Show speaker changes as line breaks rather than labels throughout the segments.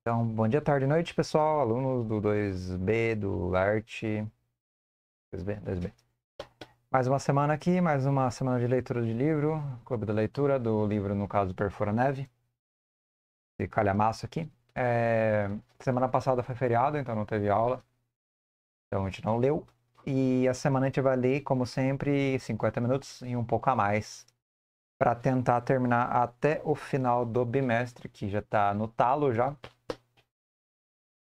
Então, bom dia, tarde e noite, pessoal, alunos do 2B, do arte. 2B, 2B. Mais uma semana aqui, mais uma semana de leitura de livro, clube da leitura do livro, no caso, Perfura Neve, de calhamaço aqui. É, semana passada foi feriado, então não teve aula, então a gente não leu. E a semana a gente vai ler, como sempre, 50 minutos e um pouco a mais para tentar terminar até o final do bimestre, que já está no talo já.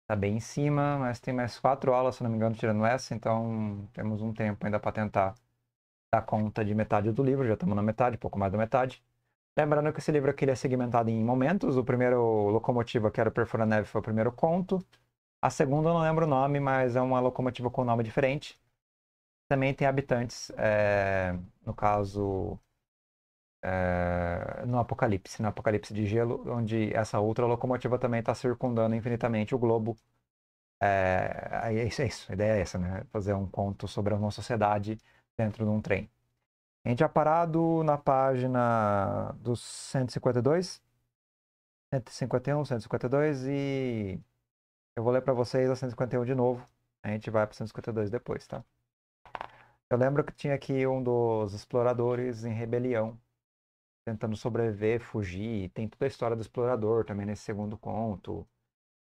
Tá bem em cima, mas tem mais quatro aulas, se não me engano, tirando essa, então temos um tempo ainda para tentar dar conta de metade do livro, já estamos na metade, pouco mais da metade. Lembrando que esse livro aqui é segmentado em momentos, o primeiro locomotiva que era Perfura Neve foi o primeiro conto, a segunda eu não lembro o nome, mas é uma locomotiva com nome diferente. Também tem habitantes, é... no caso, no Apocalipse, no Apocalipse de Gelo, onde essa outra locomotiva também está circundando infinitamente o globo. É, é isso, é isso, a ideia é essa, né? Fazer um conto sobre uma sociedade dentro de um trem. A gente já parado na página dos 152, 151, 152 e eu vou ler para vocês a 151 de novo. A gente vai para 152 depois, tá? Eu lembro que tinha aqui um dos exploradores em rebelião tentando sobreviver, fugir. E tem toda a história do explorador também nesse segundo conto.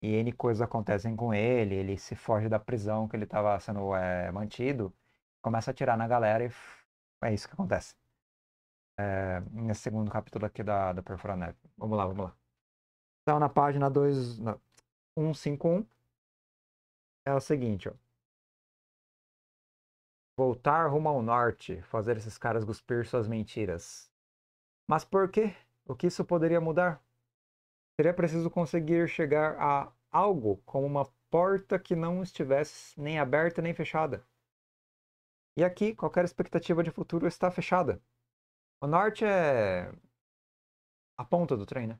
E N coisas acontecem com ele, ele se foge da prisão que ele estava sendo é, mantido, começa a atirar na galera e é isso que acontece. É, nesse segundo capítulo aqui da, da Neve, Vamos lá, vamos lá. Então, na página 151, é o seguinte, ó. Voltar rumo ao norte, fazer esses caras cuspir suas mentiras. Mas por quê? O que isso poderia mudar? Seria preciso conseguir chegar a algo como uma porta que não estivesse nem aberta nem fechada. E aqui, qualquer expectativa de futuro está fechada. O norte é a ponta do trem, né?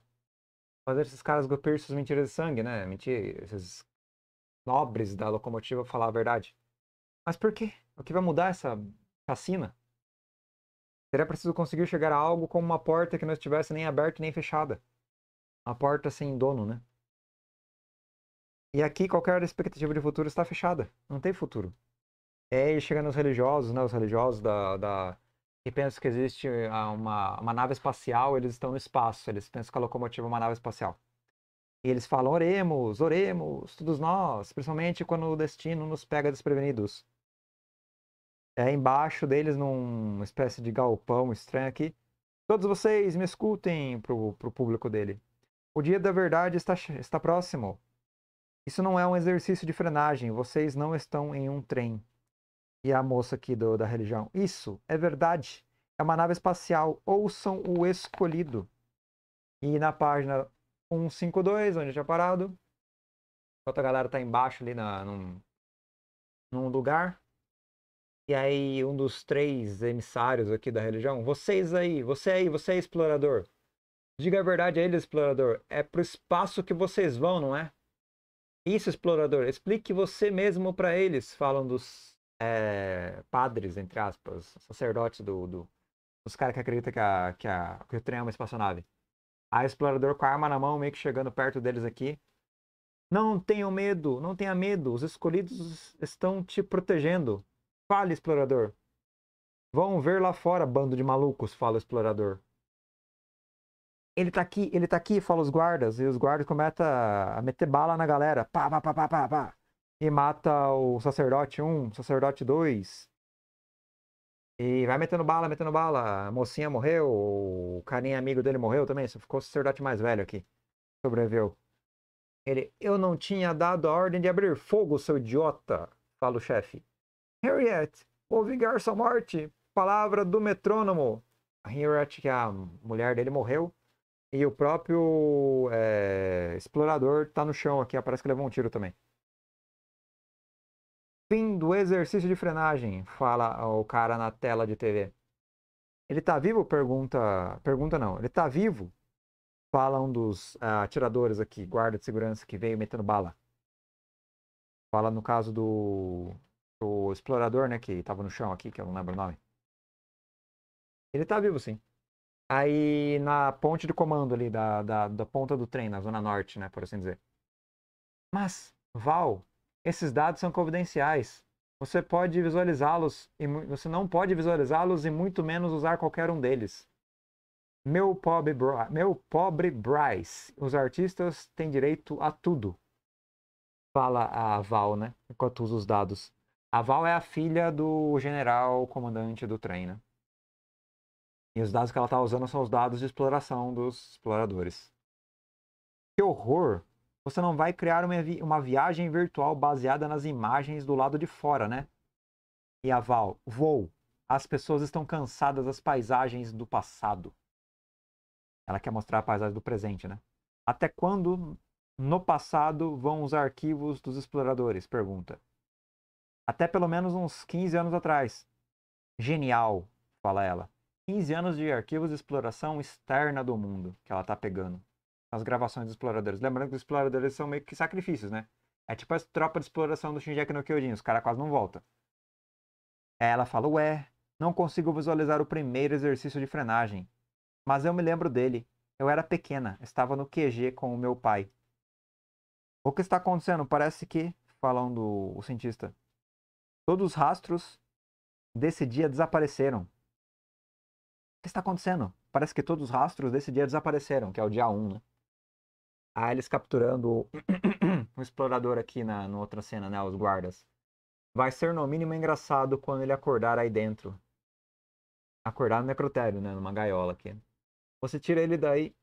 Fazer esses caras cumprir suas mentiras de sangue, né? Mentir, esses nobres da locomotiva falar a verdade. Mas por quê? O que vai mudar essa chacina? Seria preciso conseguir chegar a algo como uma porta que não estivesse nem aberta nem fechada. A porta sem dono, né? E aqui qualquer expectativa de futuro está fechada. Não tem futuro. É, aí chega nos religiosos, né? Os religiosos da, da... que pensam que existe ah, uma, uma nave espacial, eles estão no espaço. Eles pensam que a locomotiva é uma nave espacial. E eles falam, oremos, oremos, todos nós, principalmente quando o destino nos pega desprevenidos é, embaixo deles, numa espécie de galpão estranho aqui. Todos vocês me escutem pro, pro público dele. O dia da verdade está, está próximo. Isso não é um exercício de frenagem, vocês não estão em um trem. E a moça aqui do, da religião. Isso é verdade. É uma nave espacial. Ouçam o escolhido. E na página 152, onde tinha parado. Outra galera tá embaixo ali na, num, num lugar. E aí um dos três emissários aqui da religião, vocês aí, você aí, você é explorador. Diga a verdade a ele, explorador. É pro espaço que vocês vão, não é? Isso, explorador. Explique você mesmo para eles. Falam dos é, padres, entre aspas, sacerdotes do, do os caras que acreditam que, a, que, a, que o trem é uma espaçonave. A ah, explorador com a arma na mão, meio que chegando perto deles aqui. Não tenham medo, não tenha medo. Os escolhidos estão te protegendo. Fala, explorador. Vão ver lá fora, bando de malucos, fala o explorador. Ele tá aqui, ele tá aqui, fala os guardas. E os guardas começam a meter bala na galera. Pá, pá, pá, pá, pá, pá. E mata o sacerdote 1, sacerdote 2. E vai metendo bala, metendo bala. A mocinha morreu, o carinha amigo dele morreu também. Só ficou o sacerdote mais velho aqui. Sobreviveu. Ele, eu não tinha dado a ordem de abrir fogo, seu idiota, fala o chefe. Harriet, ouvi vingar morte. Palavra do metrônomo. A Harriet, que é a mulher dele morreu. E o próprio é, explorador tá no chão aqui. parece que levou um tiro também. Fim do exercício de frenagem, fala o cara na tela de TV. Ele tá vivo? Pergunta. Pergunta não. Ele tá vivo? Fala um dos uh, atiradores aqui, guarda de segurança que veio metendo bala. Fala no caso do o explorador, né, que tava no chão aqui, que eu não lembro o nome. Ele tá vivo, sim. Aí na ponte de comando ali, da, da, da ponta do trem, na zona norte, né, por assim dizer. Mas, Val, esses dados são confidenciais. Você pode visualizá-los e você não pode visualizá-los e muito menos usar qualquer um deles. Meu pobre, Bra meu pobre Bryce, os artistas têm direito a tudo. Fala a Val, né? Enquanto usa os dados. A Val é a filha do general comandante do trem, né? E os dados que ela tá usando são os dados de exploração dos exploradores. Que horror! Você não vai criar uma, vi uma viagem virtual baseada nas imagens do lado de fora, né? E a Val, vou. As pessoas estão cansadas das paisagens do passado. Ela quer mostrar a paisagem do presente, né? Até quando no passado vão os arquivos dos exploradores? Pergunta. Até pelo menos uns 15 anos atrás. Genial, fala ela. 15 anos de arquivos de exploração externa do mundo que ela tá pegando. As gravações dos exploradores. Lembrando que os exploradores são meio que sacrifícios, né? É tipo a tropa de exploração do Shinjeki no Kyojin, os caras quase não voltam. Aí ela fala, ué, não consigo visualizar o primeiro exercício de frenagem. Mas eu me lembro dele. Eu era pequena, estava no QG com o meu pai. O que está acontecendo? Parece que, falando o cientista, Todos os rastros desse dia desapareceram. O que está acontecendo? Parece que todos os rastros desse dia desapareceram, que é o dia 1, né? Ah, eles capturando o explorador aqui na, outra cena, né? Os guardas. Vai ser no mínimo engraçado quando ele acordar aí dentro. Acordar no necrotério, né? Numa gaiola aqui. Você tira ele daí.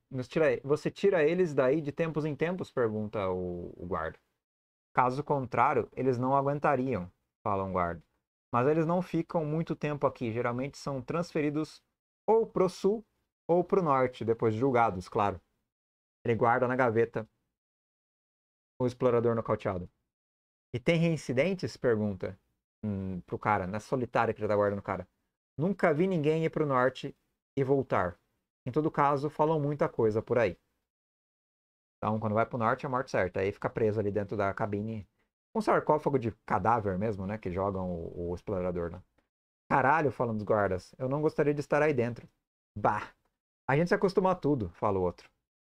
você tira eles daí de tempos em tempos? Pergunta o, o guarda. Caso contrário, eles não aguentariam fala um guarda. Mas eles não ficam muito tempo aqui, geralmente são transferidos ou pro sul ou pro norte, depois de julgados, claro. Ele guarda na gaveta o explorador nocauteado. E tem reincidentes? Pergunta hum, pro cara, na solitária que ele tá guardando o cara. Nunca vi ninguém ir pro norte e voltar. Em todo caso, falam muita coisa por aí. Então, quando vai pro norte, é a morte certa. Aí fica preso ali dentro da cabine um sarcófago de cadáver mesmo, né? Que jogam o, o explorador Né? Caralho, falam dos guardas, eu não gostaria de estar aí dentro. Bah, a gente se acostuma a tudo, fala o outro.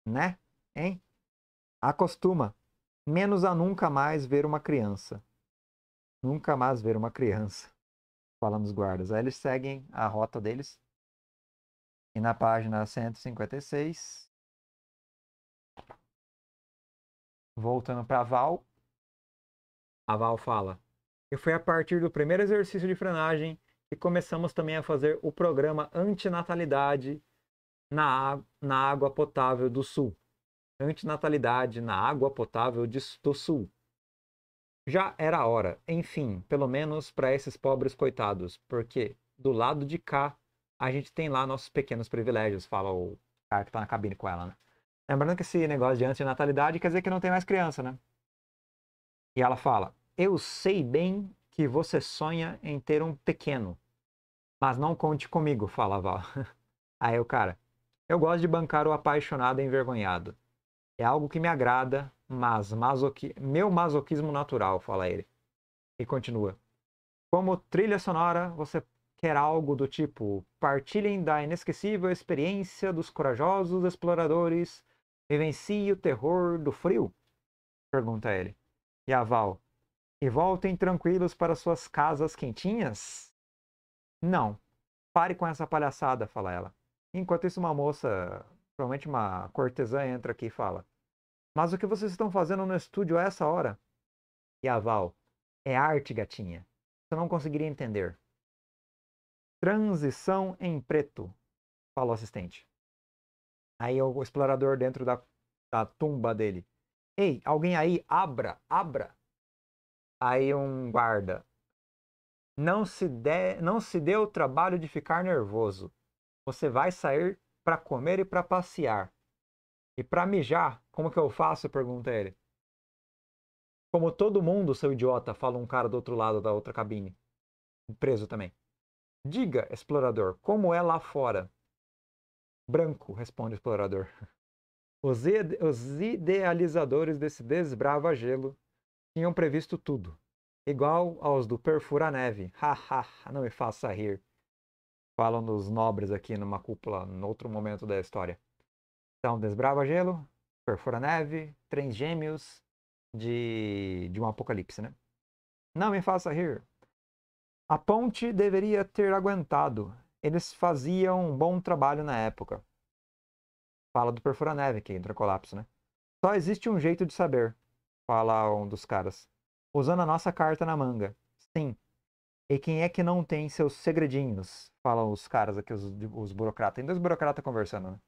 Né? Hein? Acostuma. Menos a nunca mais ver uma criança. Nunca mais ver uma criança. Falam dos guardas. Aí eles seguem a rota deles. E na página 156. Voltando para Val, a Val fala. E foi a partir do primeiro exercício de frenagem que começamos também a fazer o programa Antinatalidade na, na Água Potável do Sul. Antinatalidade na Água Potável de, do Sul. Já era hora, enfim, pelo menos para esses pobres coitados, porque do lado de cá a gente tem lá nossos pequenos privilégios, fala o cara que está na cabine com ela, né? Lembrando que esse negócio de antinatalidade quer dizer que não tem mais criança, né? E ela fala: Eu sei bem que você sonha em ter um pequeno, mas não conte comigo, fala Val. Aí o cara: Eu gosto de bancar o apaixonado e envergonhado. É algo que me agrada, mas masoqui... meu masoquismo natural, fala ele. E continua: Como trilha sonora, você quer algo do tipo: partilhem da inesquecível experiência dos corajosos exploradores, vivencie o terror do frio? Pergunta ele e a Val. E voltem tranquilos para suas casas quentinhas? Não. Pare com essa palhaçada, fala ela. Enquanto isso, uma moça, provavelmente uma cortesã, entra aqui e fala: Mas o que vocês estão fazendo no estúdio a essa hora? E a Val: É arte, gatinha. Você não conseguiria entender. Transição em preto, fala o assistente. Aí o explorador dentro da, da tumba dele. Ei, alguém aí, abra, abra. Aí um guarda. Não se, de, não se dê o trabalho de ficar nervoso. Você vai sair para comer e para passear. E para mijar, como que eu faço? Pergunta ele. Como todo mundo, seu idiota, fala um cara do outro lado da outra cabine. Preso também. Diga, explorador, como é lá fora? Branco, responde o explorador. Os, os idealizadores desse desbrava-gelo tinham previsto tudo, igual aos do perfura-neve. Haha, não me faça rir. Falam dos nobres aqui numa cúpula, em outro momento da história. Então, desbrava-gelo, perfura-neve, trens gêmeos de, de um apocalipse, né? Não me faça rir. A ponte deveria ter aguentado. Eles faziam um bom trabalho na época. Fala do Perfuraneve, que é entra em colapso, né? Só existe um jeito de saber, fala um dos caras. Usando a nossa carta na manga. Sim. E quem é que não tem seus segredinhos? Falam os caras aqui, os, os burocratas. Tem dois burocratas conversando, né?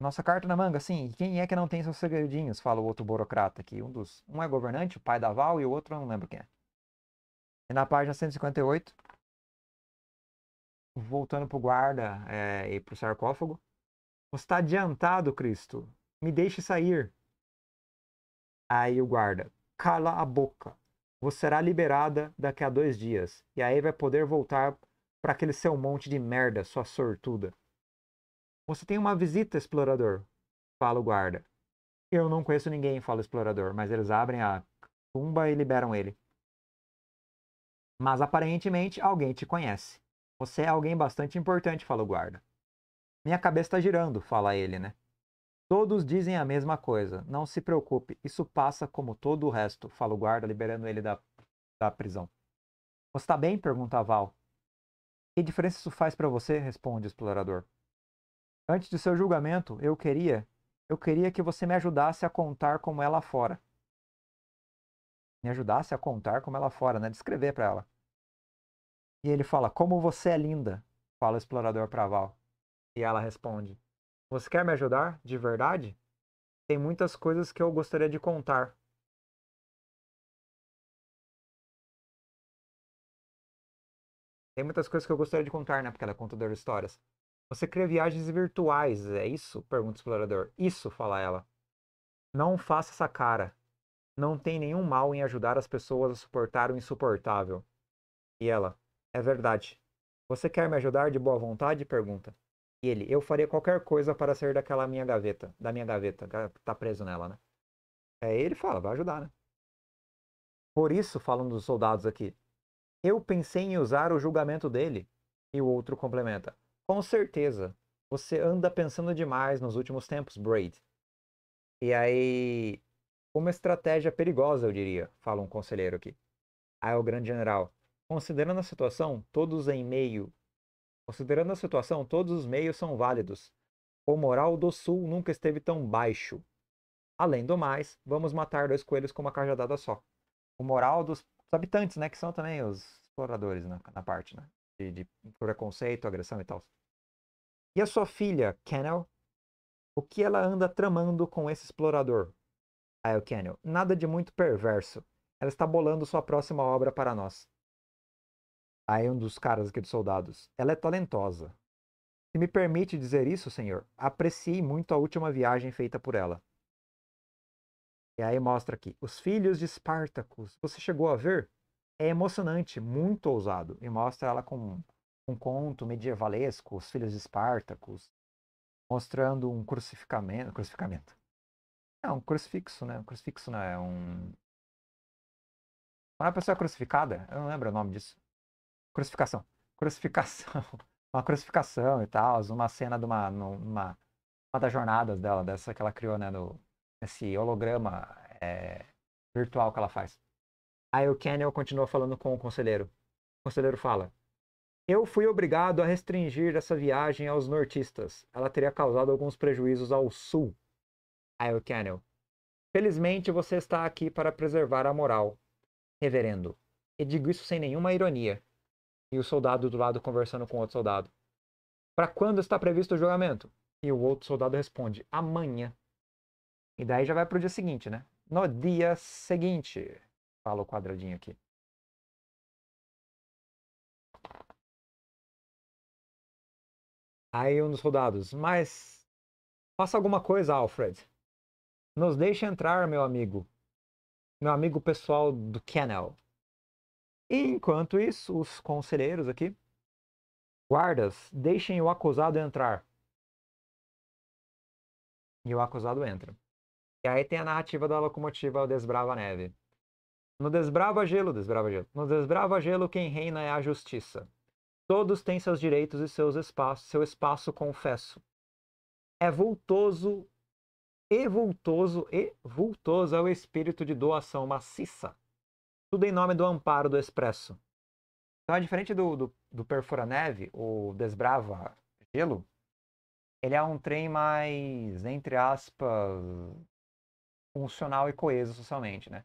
Nossa carta na manga, sim. E quem é que não tem seus segredinhos? Fala o outro burocrata aqui. Um dos. Um é governante, o pai da Val, e o outro eu não lembro quem é. E na página 158, voltando pro guarda é, e pro sarcófago. Você está adiantado, Cristo. Me deixe sair. Aí o guarda, cala a boca. Você será liberada daqui a dois dias. E aí vai poder voltar para aquele seu monte de merda, sua sortuda. Você tem uma visita, explorador, fala o guarda. Eu não conheço ninguém, fala o explorador, mas eles abrem a tumba e liberam ele. Mas aparentemente alguém te conhece. Você é alguém bastante importante, fala o guarda. Minha cabeça está girando, fala ele, né? Todos dizem a mesma coisa. Não se preocupe, isso passa como todo o resto, fala o guarda, liberando ele da, da prisão. Você está bem? pergunta Val. Que diferença isso faz para você? responde o explorador. Antes do seu julgamento, eu queria, eu queria que você me ajudasse a contar como ela fora. Me ajudasse a contar como ela fora, né? Descrever para ela. E ele fala: Como você é linda, fala o explorador para Val. E ela responde: Você quer me ajudar? De verdade? Tem muitas coisas que eu gostaria de contar. Tem muitas coisas que eu gostaria de contar, né? Porque ela é contadora de histórias. Você cria viagens virtuais, é isso? Pergunta o explorador. Isso, fala ela. Não faça essa cara. Não tem nenhum mal em ajudar as pessoas a suportar o insuportável. E ela, é verdade. Você quer me ajudar de boa vontade? Pergunta. E ele, eu farei qualquer coisa para sair daquela minha gaveta, da minha gaveta, que tá preso nela, né? Aí ele fala, vai ajudar, né? Por isso, falam dos soldados aqui, eu pensei em usar o julgamento dele. E o outro complementa, com certeza, você anda pensando demais nos últimos tempos, Braid. E aí, uma estratégia perigosa, eu diria, fala um conselheiro aqui. Aí o grande general, Considerando a situação, todos em meio. Considerando a situação, todos os meios são válidos. O moral do Sul nunca esteve tão baixo. Além do mais, vamos matar dois coelhos com uma cajadada só. O moral dos habitantes, né? Que são também os exploradores na, na parte, né? De, de preconceito, agressão e tal. E a sua filha, Kennel? O que ela anda tramando com esse explorador? Ah, é o Kennel. Nada de muito perverso. Ela está bolando sua próxima obra para nós. Aí um dos caras aqui dos soldados, ela é talentosa. Se me permite dizer isso, senhor, apreciei muito a última viagem feita por ela. E aí mostra aqui, os filhos de Espartacus, você chegou a ver? É emocionante, muito ousado. E mostra ela com um conto medievalesco, os filhos de Espartacus, mostrando um crucificamento, crucificamento. É um crucifixo, né? Um crucifixo não é um. Quando a pessoa é crucificada, eu não lembro o nome disso. Crucificação. Crucificação. Uma crucificação e tal. Uma cena de uma. Numa, uma das jornadas dela, dessa que ela criou, né? No, esse holograma é, virtual que ela faz. Aí o Kenyon continua falando com o conselheiro. O conselheiro fala: Eu fui obrigado a restringir essa viagem aos nortistas. Ela teria causado alguns prejuízos ao sul. Aí o Kenyon: Felizmente você está aqui para preservar a moral, reverendo. E digo isso sem nenhuma ironia e o soldado do lado conversando com outro soldado. Para quando está previsto o julgamento? E o outro soldado responde: amanhã. E daí já vai para o dia seguinte, né? No dia seguinte. Fala o quadradinho aqui. Aí um dos soldados, mas faça alguma coisa, Alfred. Nos deixe entrar, meu amigo. Meu amigo pessoal do Kennel. E enquanto isso, os conselheiros aqui, guardas, deixem o acusado entrar. E o acusado entra. E aí tem a narrativa da locomotiva Desbrava Neve. No Desbrava Gelo, Desbrava Gelo. No Desbrava Gelo, quem reina é a justiça. Todos têm seus direitos e seus espaços, seu espaço confesso. É vultoso e vultoso e vultoso é o espírito de doação maciça tudo em nome do amparo do Expresso. Então é diferente do, do, do Perfura Neve, o Desbrava Gelo. Ele é um trem mais, entre aspas, funcional e coeso socialmente, né?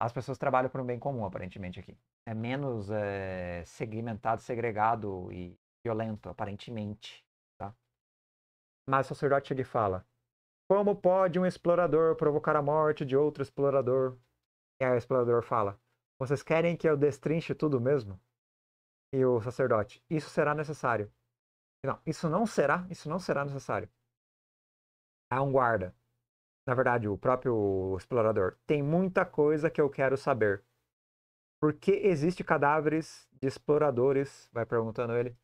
As pessoas trabalham por um bem comum, aparentemente, aqui. É menos é, segmentado, segregado e violento, aparentemente. Tá? Mas o sacerdote ele fala: Como pode um explorador provocar a morte de outro explorador? E aí o explorador fala: Vocês querem que eu destrinche tudo mesmo? E o sacerdote: Isso será necessário. Não, isso não será, isso não será necessário. Há um guarda. Na verdade, o próprio explorador. Tem muita coisa que eu quero saber. Por que existe cadáveres de exploradores? Vai perguntando ele.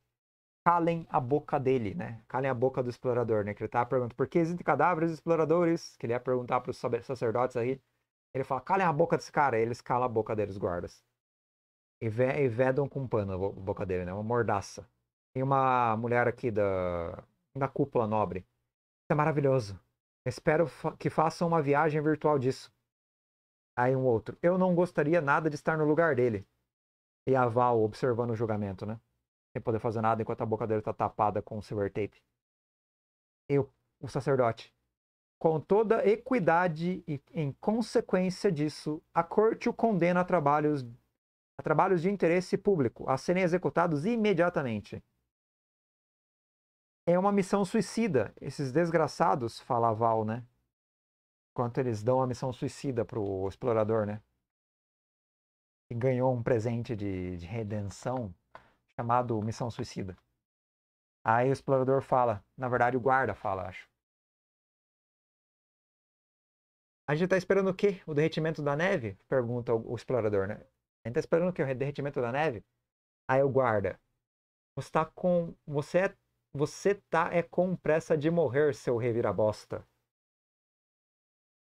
Calem a boca dele, né? Calem a boca do explorador, né? Que ele tá perguntando por que existem cadáveres de exploradores? Que ele ia perguntar para os sacerdotes aí. Ele fala, calem a boca desse cara. Aí eles calam a boca deles, guardas. E, ve e vedam com um pano a boca dele, né? Uma mordaça. Tem uma mulher aqui da, da cúpula nobre. Isso é maravilhoso. Espero fa que façam uma viagem virtual disso. Aí um outro. Eu não gostaria nada de estar no lugar dele. E a Val observando o julgamento, né? Sem poder fazer nada enquanto a boca dele tá tapada com silver tape. Eu, o sacerdote. Com toda equidade e, em consequência disso, a corte o condena a trabalhos, a trabalhos de interesse público, a serem executados imediatamente. É uma missão suicida. Esses desgraçados, fala Val, né? Enquanto eles dão a missão suicida pro explorador, né? E ganhou um presente de, de redenção chamado Missão Suicida. Aí o explorador fala, na verdade o guarda fala, acho. A gente está esperando o quê? O derretimento da neve? Pergunta o explorador, né? A gente está esperando o quê? O derretimento da neve? Aí o guarda. Você está com. Você é. Você tá é com pressa de morrer, seu revirabosta.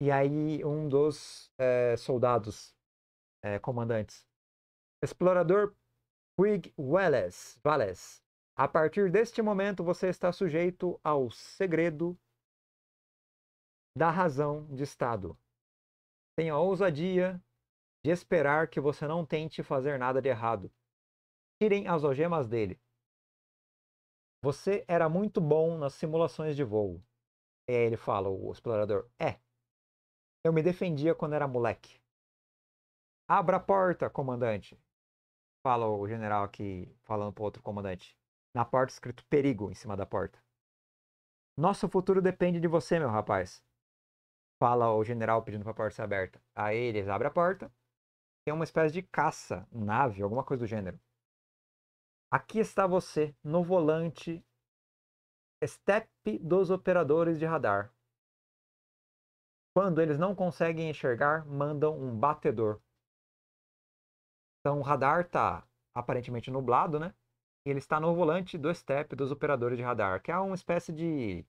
E aí um dos é, soldados, é, comandantes. Explorador Quig Welles, Valles. A partir deste momento você está sujeito ao segredo da razão de Estado. Tenha a ousadia de esperar que você não tente fazer nada de errado. Tirem as algemas dele. Você era muito bom nas simulações de voo. E é, aí ele fala, o explorador, é. Eu me defendia quando era moleque. Abra a porta, comandante. Fala o general aqui, falando para outro comandante. Na porta escrito perigo em cima da porta. Nosso futuro depende de você, meu rapaz fala o general pedindo para a porta ser aberta. Aí eles abrem a porta. Tem uma espécie de caça, nave, alguma coisa do gênero. Aqui está você no volante step dos operadores de radar. Quando eles não conseguem enxergar, mandam um batedor. Então o radar está aparentemente nublado, né? E ele está no volante do step dos operadores de radar, que é uma espécie de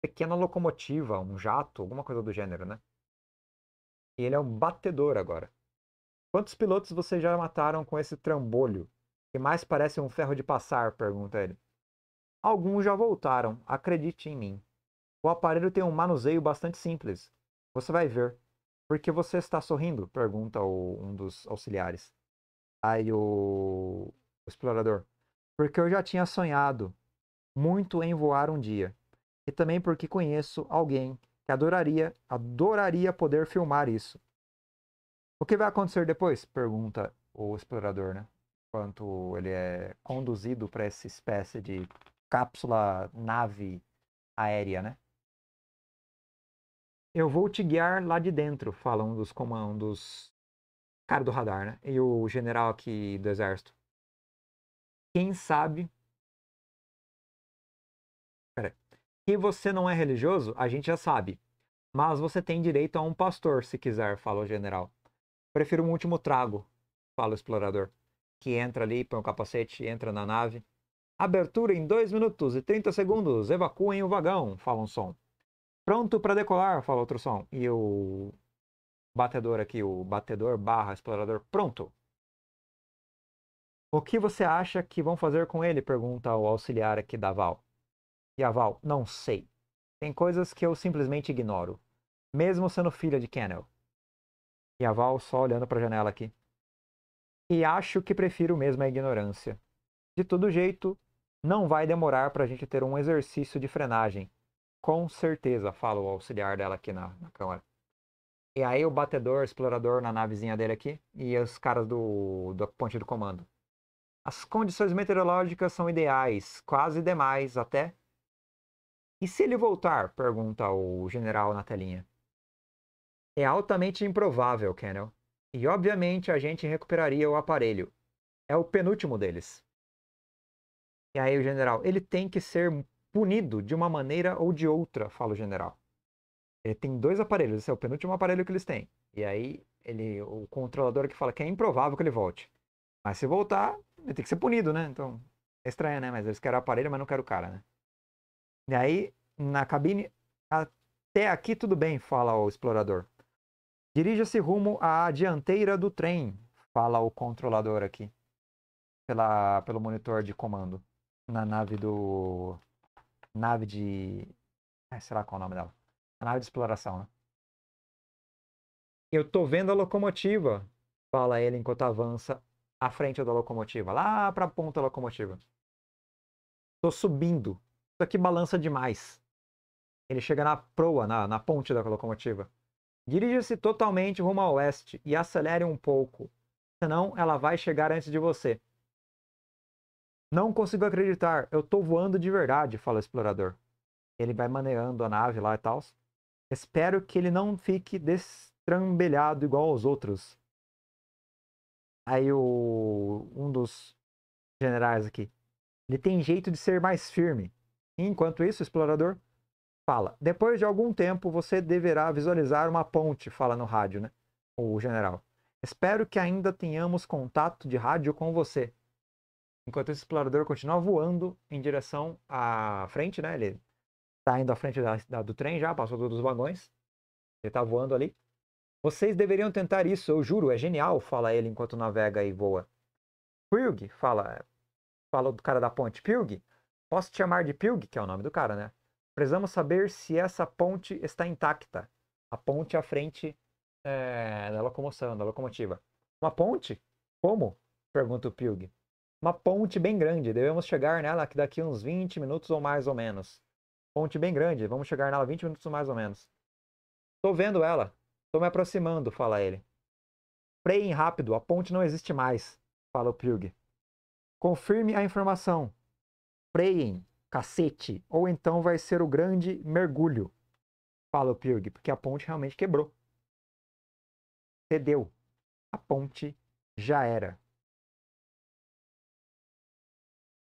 pequena locomotiva, um jato, alguma coisa do gênero, né? E ele é um batedor agora. Quantos pilotos vocês já mataram com esse trambolho? Que mais parece um ferro de passar, pergunta ele. Alguns já voltaram, acredite em mim. O aparelho tem um manuseio bastante simples. Você vai ver. Por que você está sorrindo? Pergunta o, um dos auxiliares. Aí o, o explorador. Porque eu já tinha sonhado muito em voar um dia e também porque conheço alguém que adoraria, adoraria poder filmar isso. O que vai acontecer depois? Pergunta o explorador, né? Enquanto ele é conduzido para essa espécie de cápsula nave aérea, né? Eu vou te guiar lá de dentro, fala um dos comandos. Cara do radar, né? E o general aqui do exército. Quem sabe que você não é religioso, a gente já sabe. Mas você tem direito a um pastor, se quiser, fala o general. Prefiro um último trago, fala o explorador, que entra ali, põe o capacete, entra na nave. Abertura em 2 minutos e 30 segundos, evacuem o vagão, fala um som. Pronto para decolar, fala outro som. E o batedor aqui, o batedor barra explorador, pronto. O que você acha que vão fazer com ele? Pergunta o auxiliar aqui da Val. Yaval, não sei. Tem coisas que eu simplesmente ignoro. Mesmo sendo filha de Kennel. Val só olhando para a janela aqui. E acho que prefiro mesmo a ignorância. De todo jeito, não vai demorar para a gente ter um exercício de frenagem. Com certeza, fala o auxiliar dela aqui na, na E aí o batedor, o explorador na navezinha dele aqui e os caras do, do ponte do comando. As condições meteorológicas são ideais, quase demais até e se ele voltar? pergunta o general na telinha. É altamente improvável, Kennel. E obviamente a gente recuperaria o aparelho. É o penúltimo deles. E aí o general, ele tem que ser punido de uma maneira ou de outra, fala o general. Ele tem dois aparelhos, esse é o penúltimo aparelho que eles têm. E aí ele, o controlador que fala que é improvável que ele volte. Mas se voltar, ele tem que ser punido, né? Então, é estranho, né? Mas eles querem o aparelho, mas não querem o cara, né? E aí, na cabine, até aqui tudo bem, fala o explorador. Dirija-se rumo à dianteira do trem, fala o controlador aqui, pela, pelo monitor de comando, na nave do. Nave de. Ah, será qual é o nome dela? A nave de exploração, né? Eu tô vendo a locomotiva, fala ele enquanto avança à frente da locomotiva, lá pra ponta da locomotiva. Tô subindo, isso aqui balança demais. Ele chega na proa, na, na ponte da locomotiva. Dirija-se totalmente rumo a oeste e acelere um pouco, senão ela vai chegar antes de você. Não consigo acreditar, eu tô voando de verdade, fala o explorador. Ele vai maneando a nave lá e tal. Espero que ele não fique destrambelhado igual aos outros. Aí o um dos generais aqui. Ele tem jeito de ser mais firme. Enquanto isso, o explorador fala: Depois de algum tempo, você deverá visualizar uma ponte, fala no rádio, né? O general. Espero que ainda tenhamos contato de rádio com você. Enquanto esse explorador continua voando em direção à frente, né? Ele está indo à frente da, da, do trem já, passou todos os vagões. Ele está voando ali. Vocês deveriam tentar isso, eu juro, é genial, fala ele enquanto navega e voa. Pilg? fala, fala do cara da ponte. Pilg. Posso te chamar de Pilg, que é o nome do cara, né? Precisamos saber se essa ponte está intacta. A ponte à frente é, da locomoção, da locomotiva. Uma ponte? Como? Pergunta o Pilg. Uma ponte bem grande. Devemos chegar nela daqui uns 20 minutos ou mais ou menos. Ponte bem grande. Vamos chegar nela 20 minutos ou mais ou menos. Estou vendo ela. Estou me aproximando, fala ele. Freiem rápido. A ponte não existe mais, fala o Pilg. Confirme a informação. Freiem, cacete. Ou então vai ser o grande mergulho. Fala o Pirg, porque a ponte realmente quebrou. Cedeu. A ponte
já era.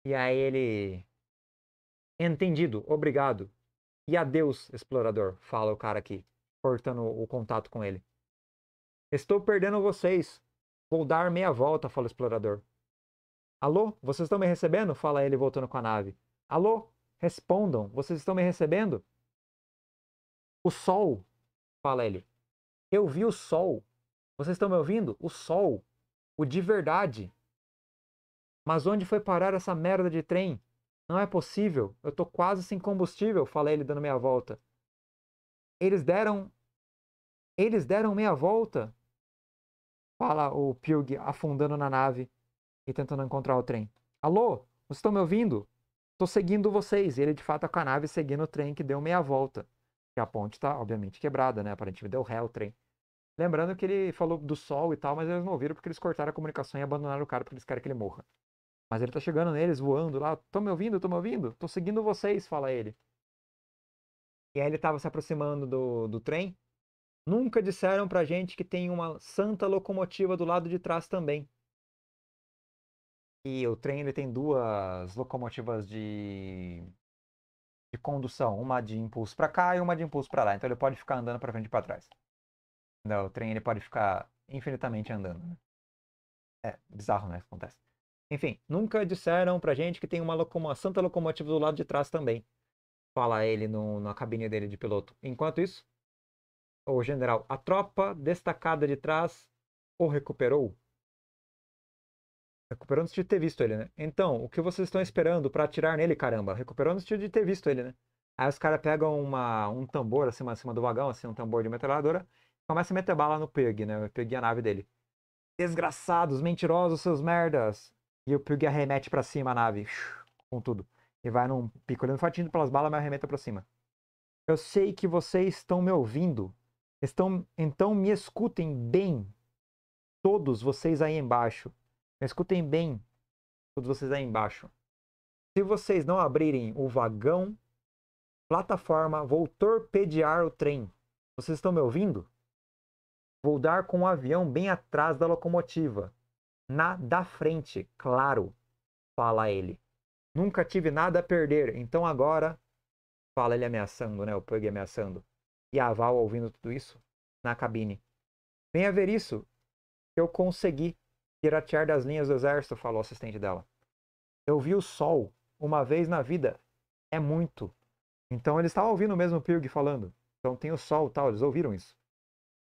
E aí ele. Entendido, obrigado. E adeus, explorador, fala o cara aqui, cortando o contato com ele. Estou perdendo vocês. Vou dar meia volta, fala o explorador. Alô, vocês estão me recebendo? Fala ele voltando com a nave. Alô, respondam, vocês estão me recebendo? O sol, fala ele. Eu vi o sol. Vocês estão me ouvindo? O sol. O de verdade. Mas onde foi parar essa merda de trem? Não é possível. Eu tô quase sem combustível, fala ele dando meia volta. Eles deram. Eles deram meia volta? Fala o Pilg afundando na nave e tentando encontrar o trem. Alô, vocês estão me ouvindo? Estou seguindo vocês. E ele de fato é com a nave seguindo o trem que deu meia volta. Que a ponte está obviamente quebrada, né? Aparentemente deu ré o trem. Lembrando que ele falou do sol e tal, mas eles não ouviram porque eles cortaram a comunicação e abandonaram o cara porque eles querem que ele morra. Mas ele tá chegando neles, voando lá. Tô me ouvindo? Tô me ouvindo? Tô seguindo vocês, fala ele. E aí ele tava se aproximando do, do trem. Nunca disseram pra gente que tem uma santa locomotiva do lado de trás também. E o trem ele tem duas locomotivas de, de condução, uma de impulso para cá e uma de impulso para lá. Então ele pode ficar andando para frente e para trás. Não, o trem ele pode ficar infinitamente andando. Né? É bizarro, né? acontece. Enfim, nunca disseram pra gente que tem uma, uma santa locomotiva do lado de trás também. Fala ele no, na cabine dele de piloto. Enquanto isso, o general, a tropa destacada de trás o recuperou. Recuperou no de ter visto ele, né? Então, o que vocês estão esperando para atirar nele, caramba? Recuperou no de ter visto ele, né? Aí os caras pegam uma, um tambor assim, acima do vagão, assim, um tambor de metralhadora, começa a meter bala no Pug, né? O Pig a nave dele. Desgraçados, mentirosos, seus merdas! E o Pug arremete para cima a nave, com tudo. E vai num pico olhando fatinho pelas balas, mas arremeta pra cima. Eu sei que vocês estão me ouvindo. Estão, então me escutem bem. Todos vocês aí embaixo. Escutem bem, todos vocês aí embaixo. Se vocês não abrirem o vagão, plataforma, vou torpedear o trem. Vocês estão me ouvindo? Vou dar com o avião bem atrás da locomotiva. Na da frente, claro, fala ele. Nunca tive nada a perder, então agora. Fala ele ameaçando, né? O Pug ameaçando. E a Val ouvindo tudo isso na cabine. Venha ver isso. Eu consegui. Piratear das linhas do exército, falou o assistente dela. Eu vi o sol uma vez na vida. É muito. Então eles estavam ouvindo mesmo o falando. Então tem o sol tal, eles ouviram isso.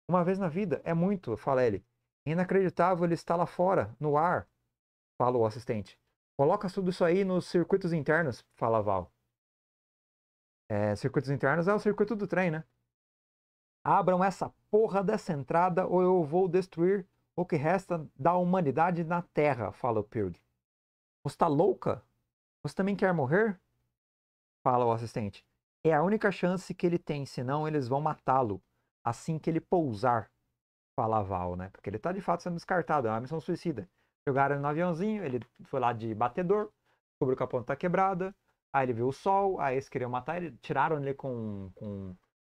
Uma vez na vida, é muito, fala ele. Inacreditável, ele está lá fora, no ar, falou o assistente. Coloca tudo isso aí nos circuitos internos, fala Val. É, circuitos internos é o circuito do trem, né? Abram essa porra dessa entrada ou eu vou destruir o que resta da humanidade na Terra, fala o Pyrg. Você está louca? Você também quer morrer? Fala o assistente. É a única chance que ele tem, senão eles vão matá-lo assim que ele pousar. Fala Val, né? Porque ele está de fato sendo descartado, é uma missão suicida. Jogaram ele no aviãozinho, ele foi lá de batedor, descobriu que a ponta tá quebrada, aí ele viu o sol, aí eles queriam matar ele, tiraram ele com, com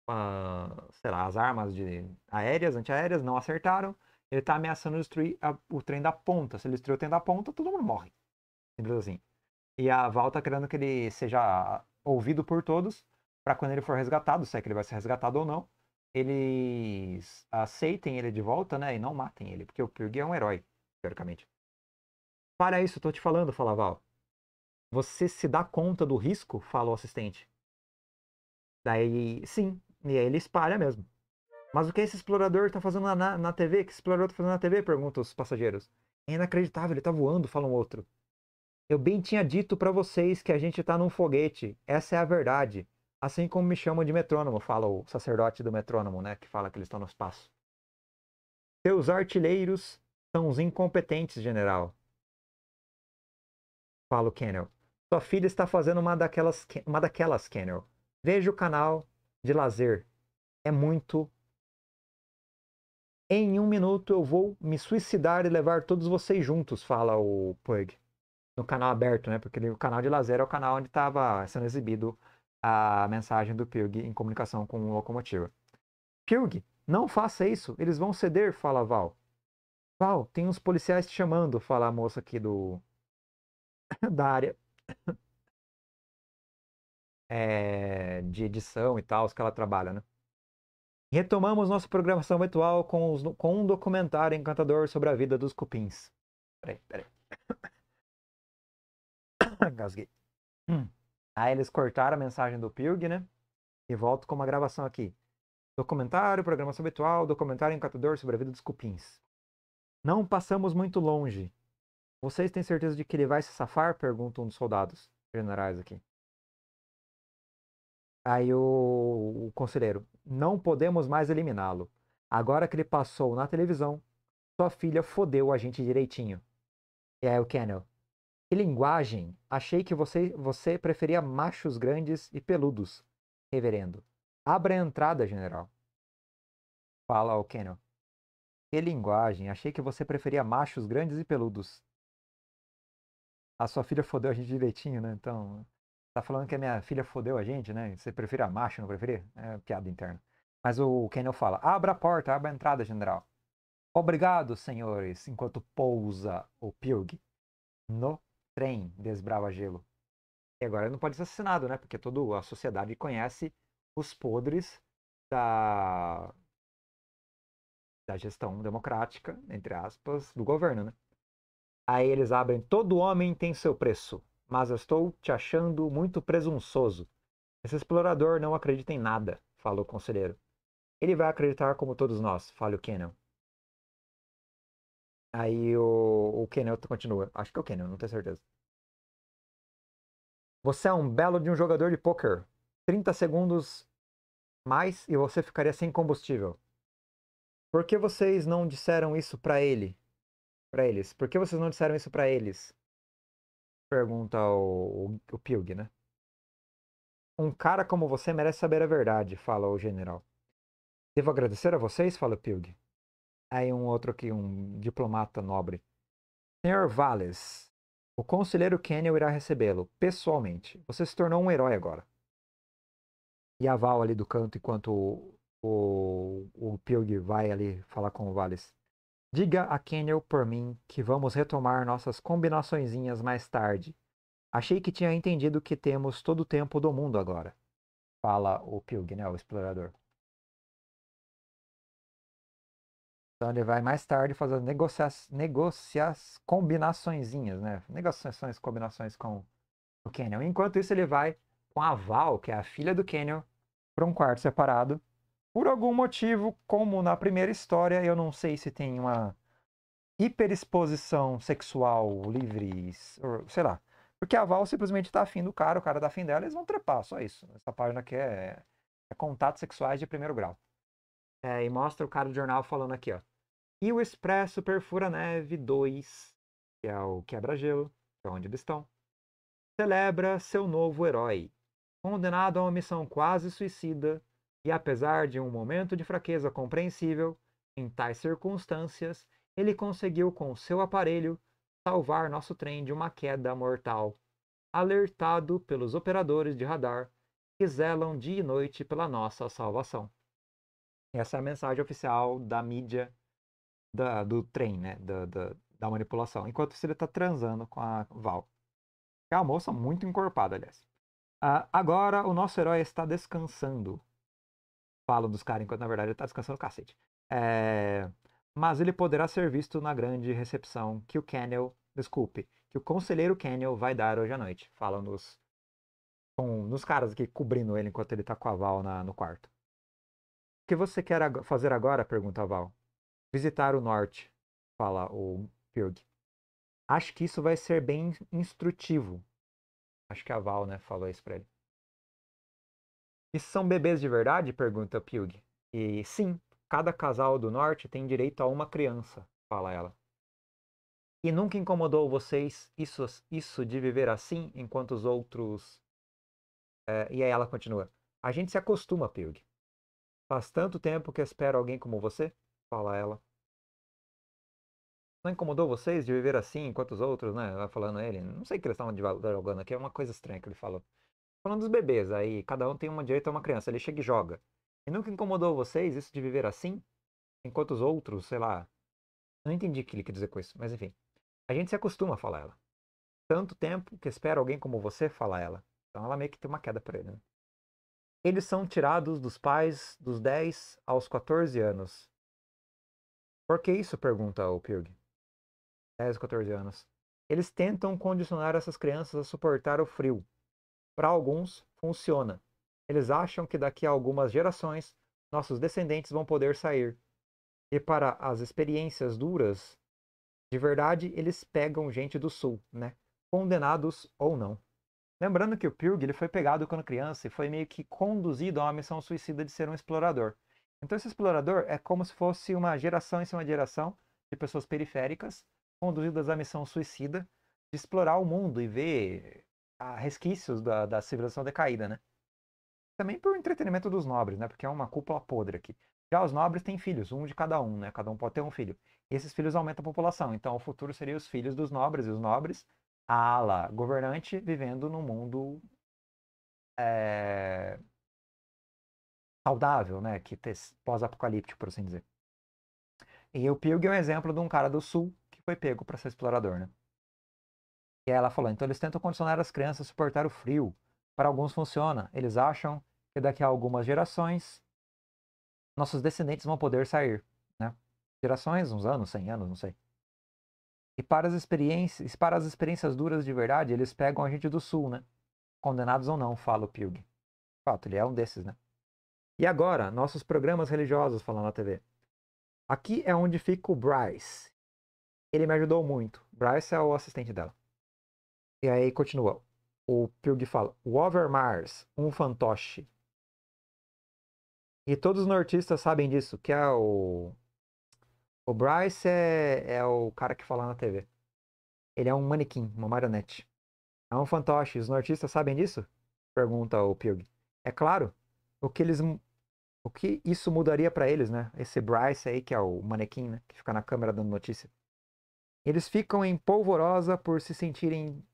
uh, sei lá, as armas de aéreas, antiaéreas, não acertaram ele está ameaçando destruir a, o trem da ponta. Se ele destruir o trem da ponta, todo mundo morre. Simples assim. E a Val tá querendo que ele seja ouvido por todos, para quando ele for resgatado, se é que ele vai ser resgatado ou não, eles aceitem ele de volta, né? E não matem ele, porque o Pyrg é um herói, teoricamente. Para isso, eu tô te falando, fala Val. Você se dá conta do risco? Fala o assistente. Daí, sim. E aí ele espalha mesmo. Mas o que esse explorador está tá fazendo na, na TV? Que explorador está fazendo na TV? Perguntam os passageiros. É inacreditável, ele está voando, fala um outro. Eu bem tinha dito para vocês que a gente está num foguete. Essa é a verdade. Assim como me chamam de metrônomo, fala o sacerdote do metrônomo, né? Que fala que eles estão no espaço. Seus artilheiros são os incompetentes, general. Fala o Kennel. Sua filha está fazendo uma daquelas, uma daquelas Kennel. Veja o canal de lazer. É muito em um minuto eu vou me suicidar e levar todos vocês juntos, fala o Pug. No canal aberto, né? Porque o canal de lazer é o canal onde estava sendo exibido a mensagem do Pug em comunicação com o locomotiva. Pug, não faça isso, eles vão ceder, fala Val. Val, tem uns policiais te chamando, fala a moça aqui do. da área. É, de edição e tal, os que ela trabalha, né? Retomamos nossa programação habitual com, os, com um documentário encantador sobre a vida dos cupins. Peraí, peraí. Gasguei. Hum. Aí eles cortaram a mensagem do Pilg, né? E volto com uma gravação aqui. Documentário, programação habitual, documentário encantador sobre a vida dos cupins. Não passamos muito longe. Vocês têm certeza de que ele vai se safar? Pergunta um dos soldados generais aqui. Aí o, o conselheiro, não podemos mais eliminá-lo. Agora que ele passou na televisão, sua filha fodeu a gente direitinho. E aí o Kennel, que linguagem! Achei que você, você preferia machos grandes e peludos. Reverendo, abra a entrada, general. Fala o Kennel. Que linguagem! Achei que você preferia machos grandes e peludos. A sua filha fodeu a gente direitinho, né? Então tá falando que a minha filha fodeu a gente, né? Você prefere a macho, não prefere? É piada interna. Mas o Kenel fala: abra a porta, abra a entrada, general. Obrigado, senhores, enquanto pousa o Pilg no trem, desbrava gelo. E agora ele não pode ser assassinado, né? Porque toda a sociedade conhece os podres da, da gestão democrática, entre aspas, do governo, né? Aí eles abrem: todo homem tem seu preço mas estou te achando muito presunçoso. Esse explorador não acredita em nada, falou o conselheiro. Ele vai acreditar como todos nós, fale o Kenan. Aí o, o Kenan continua. Acho que é o Kenan, não tenho certeza. Você é um belo de um jogador de poker. 30 segundos mais e você ficaria sem combustível. Por que vocês não disseram isso para ele? Para eles. Por que vocês não disseram isso para eles? Pergunta o, o, Pilg, né? Um cara como você merece saber a verdade, fala o general. Devo agradecer a vocês? Fala o Pilg. Aí um outro aqui, um diplomata nobre. Senhor Valles, o conselheiro Kenyon irá recebê-lo, pessoalmente. Você se tornou um herói agora. E a Val ali do canto, enquanto o, o, o Pilg vai ali falar com o Valles. Diga a Kenner por mim que vamos retomar nossas combinaçõezinhas mais tarde. Achei que tinha entendido que temos todo o tempo do mundo agora. Fala o Pilg, né, o explorador. Então ele vai mais tarde fazer negocias, negocias combinaçõezinhas, né? Negociações, combinações com o Canyon. Enquanto isso ele vai com a Val, que é a filha do Canyon, para um quarto separado por algum motivo, como na primeira história, eu não sei se tem uma hiperexposição sexual livre, sei lá. Porque a Val simplesmente tá afim do cara, o cara tá afim dela, eles vão trepar, só isso. Essa página aqui é, é contatos sexuais de primeiro grau. É, e mostra o cara do jornal falando aqui, ó. E o Expresso Perfura Neve 2, que é o quebra-gelo, que é onde eles estão, celebra seu novo herói. Condenado a uma missão quase suicida, e apesar de um momento de fraqueza compreensível, em tais circunstâncias, ele conseguiu com seu aparelho salvar nosso trem de uma queda mortal, alertado pelos operadores de radar que zelam dia e noite pela nossa salvação. Essa é a mensagem oficial da mídia da, do trem, né? Da, da, da manipulação. Enquanto ele está transando com a Val. É uma moça muito encorpada, aliás. Ah, agora o nosso herói está descansando falam dos caras enquanto na verdade ele tá descansando o cacete. É... Mas ele poderá ser visto na grande recepção que o Kennel, desculpe, que o conselheiro Kennel vai dar hoje à noite. Falam nos, com, nos caras aqui cobrindo ele enquanto ele tá com a Val na, no quarto. O que você quer ag fazer agora? pergunta a Val. Visitar o norte, fala o Pyrg. Acho que isso vai ser bem instrutivo. Acho que a Val, né, falou isso pra ele. Isso são bebês de verdade? pergunta Pug. E sim, cada casal do norte tem direito a uma criança, fala ela. E nunca incomodou vocês isso, isso de viver assim enquanto os outros. É, e aí ela continua. A gente se acostuma, Pug. Faz tanto tempo que espero alguém como você, fala ela. Não incomodou vocês de viver assim enquanto os outros, né? Vai falando ele. Não sei o que eles estavam dialogando aqui, é uma coisa estranha que ele falou. Falando dos bebês, aí cada um tem uma direito a é uma criança, ele chega e joga. E nunca incomodou vocês isso de viver assim? Enquanto os outros, sei lá. Não entendi o que ele quer dizer com isso, mas enfim. A gente se acostuma a falar ela. Tanto tempo que espera alguém como você falar ela. Então ela meio que tem uma queda pra ele, né? Eles são tirados dos pais dos 10 aos 14 anos. Por que isso? pergunta o Pyrg. 10, 14 anos. Eles tentam condicionar essas crianças a suportar o frio, para alguns funciona. Eles acham que daqui a algumas gerações nossos descendentes vão poder sair. E para as experiências duras, de verdade, eles pegam gente do sul, né? Condenados ou não. Lembrando que o Purg ele foi pegado quando criança e foi meio que conduzido a uma missão suicida de ser um explorador. Então esse explorador é como se fosse uma geração em cima de geração de pessoas periféricas conduzidas à missão suicida de explorar o mundo e ver a resquícios da, da civilização decaída, né? Também por entretenimento dos nobres, né? Porque é uma cúpula podre aqui. Já os nobres têm filhos, um de cada um, né? Cada um pode ter um filho. E esses filhos aumentam a população. Então, o futuro seria os filhos dos nobres e os nobres, a ala governante, vivendo num mundo é... saudável, né? Que pós-apocalíptico, por assim dizer. E o Pilg é um exemplo de um cara do sul que foi pego para ser explorador, né? E ela falou: então eles tentam condicionar as crianças a suportar o frio. Para alguns funciona. Eles acham que daqui a algumas gerações nossos descendentes vão poder sair, né? Gerações, uns anos, cem anos, não sei. E para as experiências, para as experiências duras de verdade, eles pegam a gente do sul, né? Condenados ou não, fala o Pilg. Fato, ele é um desses, né? E agora, nossos programas religiosos falando na TV. Aqui é onde fica o Bryce. Ele me ajudou muito. Bryce é o assistente dela. E aí continua. O Pilg fala: O Overmars, um fantoche. E todos os nortistas sabem disso, que é o. O Bryce é, é o cara que fala na TV. Ele é um manequim, uma marionete. É um fantoche. Os nortistas sabem disso? Pergunta o Pilg. É claro. O que eles. O que isso mudaria para eles, né? Esse Bryce aí, que é o manequim, né? Que fica na câmera dando notícia. Eles ficam em polvorosa por se sentirem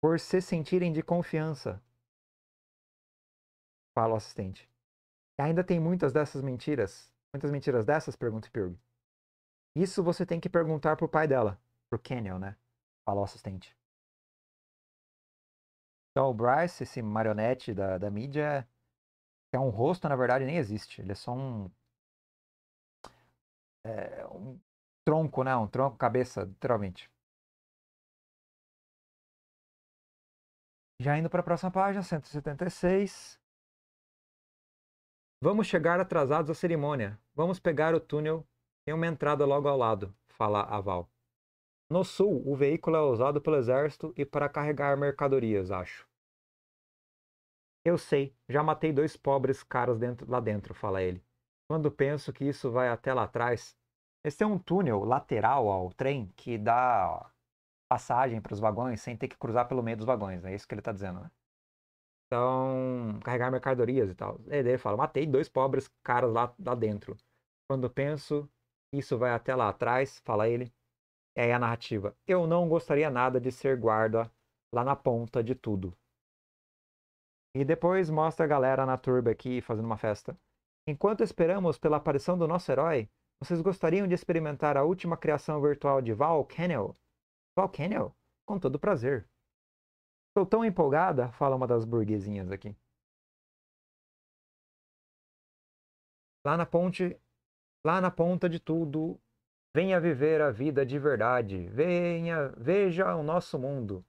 por se sentirem de confiança. Fala o assistente. E ainda tem muitas dessas mentiras. Muitas mentiras dessas? Pergunta Spurge. Isso você tem que perguntar pro pai dela. Pro Kenyon, né? Fala o assistente. Então o Bryce, esse marionete da, da mídia, que é um rosto, na verdade, nem existe. Ele é só um. É, um tronco, né? Um
tronco, cabeça, literalmente.
Já indo para a próxima página, 176. Vamos chegar atrasados à cerimônia. Vamos pegar o túnel em uma entrada logo ao lado, fala Aval. No sul, o veículo é usado pelo exército e para carregar mercadorias, acho. Eu sei, já matei dois pobres caras dentro, lá dentro, fala ele. Quando penso que isso vai até lá atrás. Esse é um túnel lateral ao trem que dá passagem para os vagões sem ter que cruzar pelo meio dos vagões, né? É isso que ele está dizendo, né? Então, carregar mercadorias e tal. E ele fala: matei dois pobres caras lá, lá dentro. Quando penso, isso vai até lá atrás, fala ele. É aí a narrativa: eu não gostaria nada de ser guarda lá na ponta de tudo. E depois mostra a galera na turba aqui fazendo uma festa. Enquanto esperamos pela aparição do nosso herói, vocês gostariam de experimentar a última criação virtual de Val Kennel? Kenel, com todo prazer. Estou tão empolgada, fala uma das burguesinhas aqui. Lá na ponte, lá na ponta de tudo, venha viver a vida de verdade. Venha, veja o nosso mundo.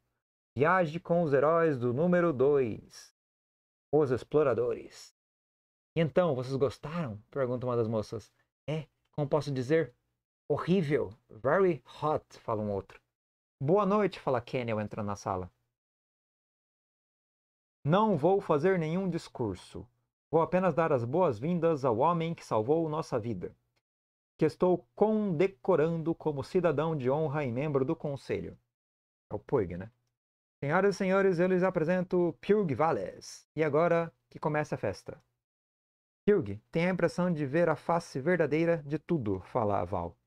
Viaje com os heróis do número 2, os exploradores. E então, vocês gostaram? Pergunta uma das moças. É, como posso dizer? Horrível, very hot, fala um outro. Boa noite, fala Kennel entrando na sala. Não vou fazer nenhum discurso. Vou apenas dar as boas-vindas ao homem que salvou nossa vida, que estou condecorando como cidadão de honra e membro do conselho. É o Pug, né? Senhoras e senhores, eu lhes apresento Pug Valles. E agora que começa a festa. Pug tem a impressão de ver a face verdadeira de tudo, fala a Val.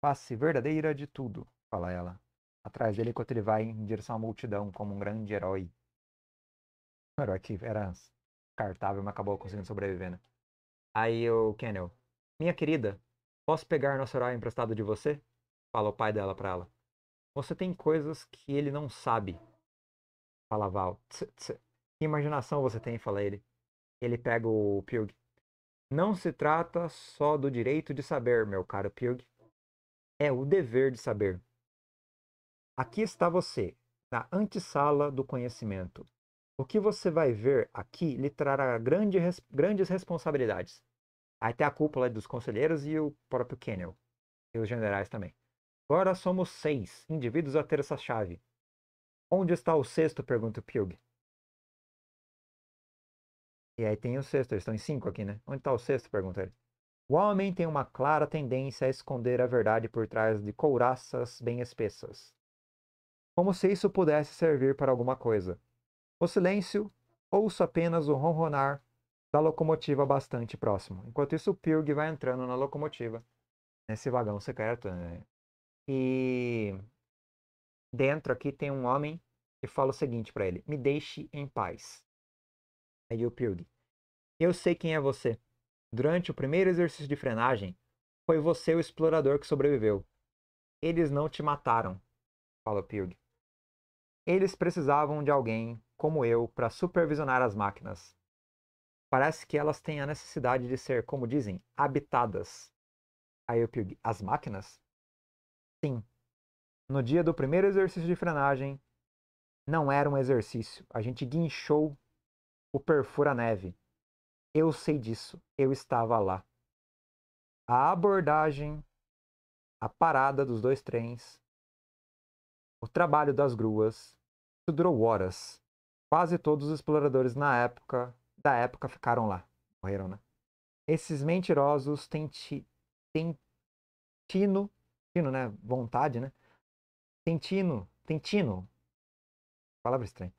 Face verdadeira de tudo, fala ela atrás dele enquanto ele vai em direção à multidão, como um grande herói. Um herói que era cartável, mas acabou conseguindo sobreviver, né? Aí o Kennel, minha querida, posso pegar nosso herói emprestado de você? Fala o pai dela pra ela. Você tem coisas que ele não sabe. Fala Val. Que imaginação você tem? Fala ele. Ele pega o Pug. Não se trata só do direito de saber, meu caro Pug. É o dever de saber. Aqui está você, na antessala do conhecimento. O que você vai ver aqui lhe trará grande, grandes responsabilidades. Aí tem a cúpula dos conselheiros e o próprio Kennel. E os generais também. Agora somos seis indivíduos a ter essa chave. Onde está o sexto? Pergunta o Pilg. E aí tem o sexto, eles estão em cinco aqui, né? Onde está o sexto? Pergunta ele. O homem tem uma clara tendência a esconder a verdade por trás de couraças bem espessas como se isso pudesse servir para alguma coisa. O silêncio, ouço apenas o ronronar da locomotiva bastante próximo. Enquanto isso, o Pirg vai entrando na locomotiva, nesse vagão secreto. Né? E dentro aqui tem um homem que fala o seguinte para ele: Me deixe em paz. Aí o Pilg: Eu sei quem é você. Durante o primeiro exercício de frenagem, foi você o explorador que sobreviveu. Eles não te mataram, fala o Pilg. Eles precisavam de alguém como eu para supervisionar as máquinas. Parece que elas têm a necessidade de ser, como dizem, habitadas. Aí eu peguei. As máquinas? Sim. No dia do primeiro exercício de frenagem, não era um exercício. A gente guinchou o perfura-neve. Eu sei disso. Eu estava lá. A abordagem, a parada dos dois trens, o trabalho das gruas, isso durou horas. Quase todos os exploradores na época da época ficaram lá. Morreram, né? Esses mentirosos têm, ti, têm tino, tino, né? Vontade, né? Tentino, tentino. Palavra estranha.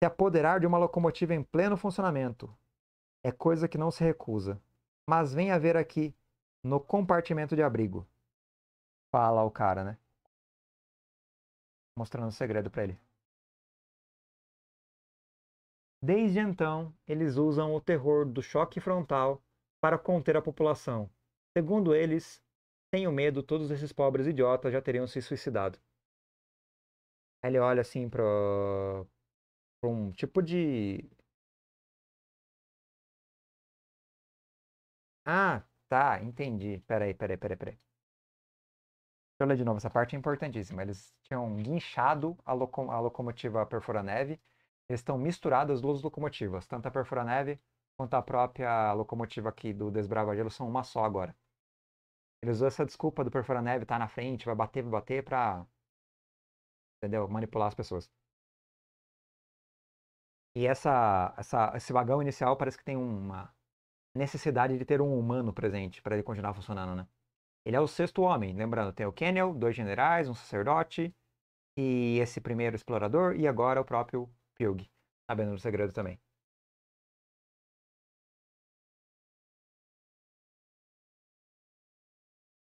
Se apoderar de uma locomotiva em pleno funcionamento é coisa que não se recusa. Mas venha ver aqui, no compartimento de abrigo. Fala o cara,
né? Mostrando um segredo para ele.
Desde então, eles usam o terror do choque frontal para conter a população. Segundo eles, sem o medo, todos esses pobres idiotas já teriam se suicidado. Ele olha assim para
um tipo de.
Ah, tá, entendi. Peraí, peraí, peraí, peraí. Deixa eu ler de novo, essa parte é importantíssima. Eles tinham guinchado a, a locomotiva perfura-neve estão misturadas duas locomotivas, tanto a Perfuraneve quanto a própria locomotiva aqui do Desbrava Gelo são uma só agora. Eles usam essa desculpa do Perfuraneve estar tá na frente, vai bater, vai bater pra. Entendeu? Manipular as pessoas. E essa, essa, esse vagão inicial parece que tem uma necessidade de ter um humano presente para ele continuar funcionando, né? Ele é o sexto homem, lembrando, tem o kennel dois generais, um sacerdote, e esse primeiro explorador, e agora o próprio Pyog, sabendo do segredo também.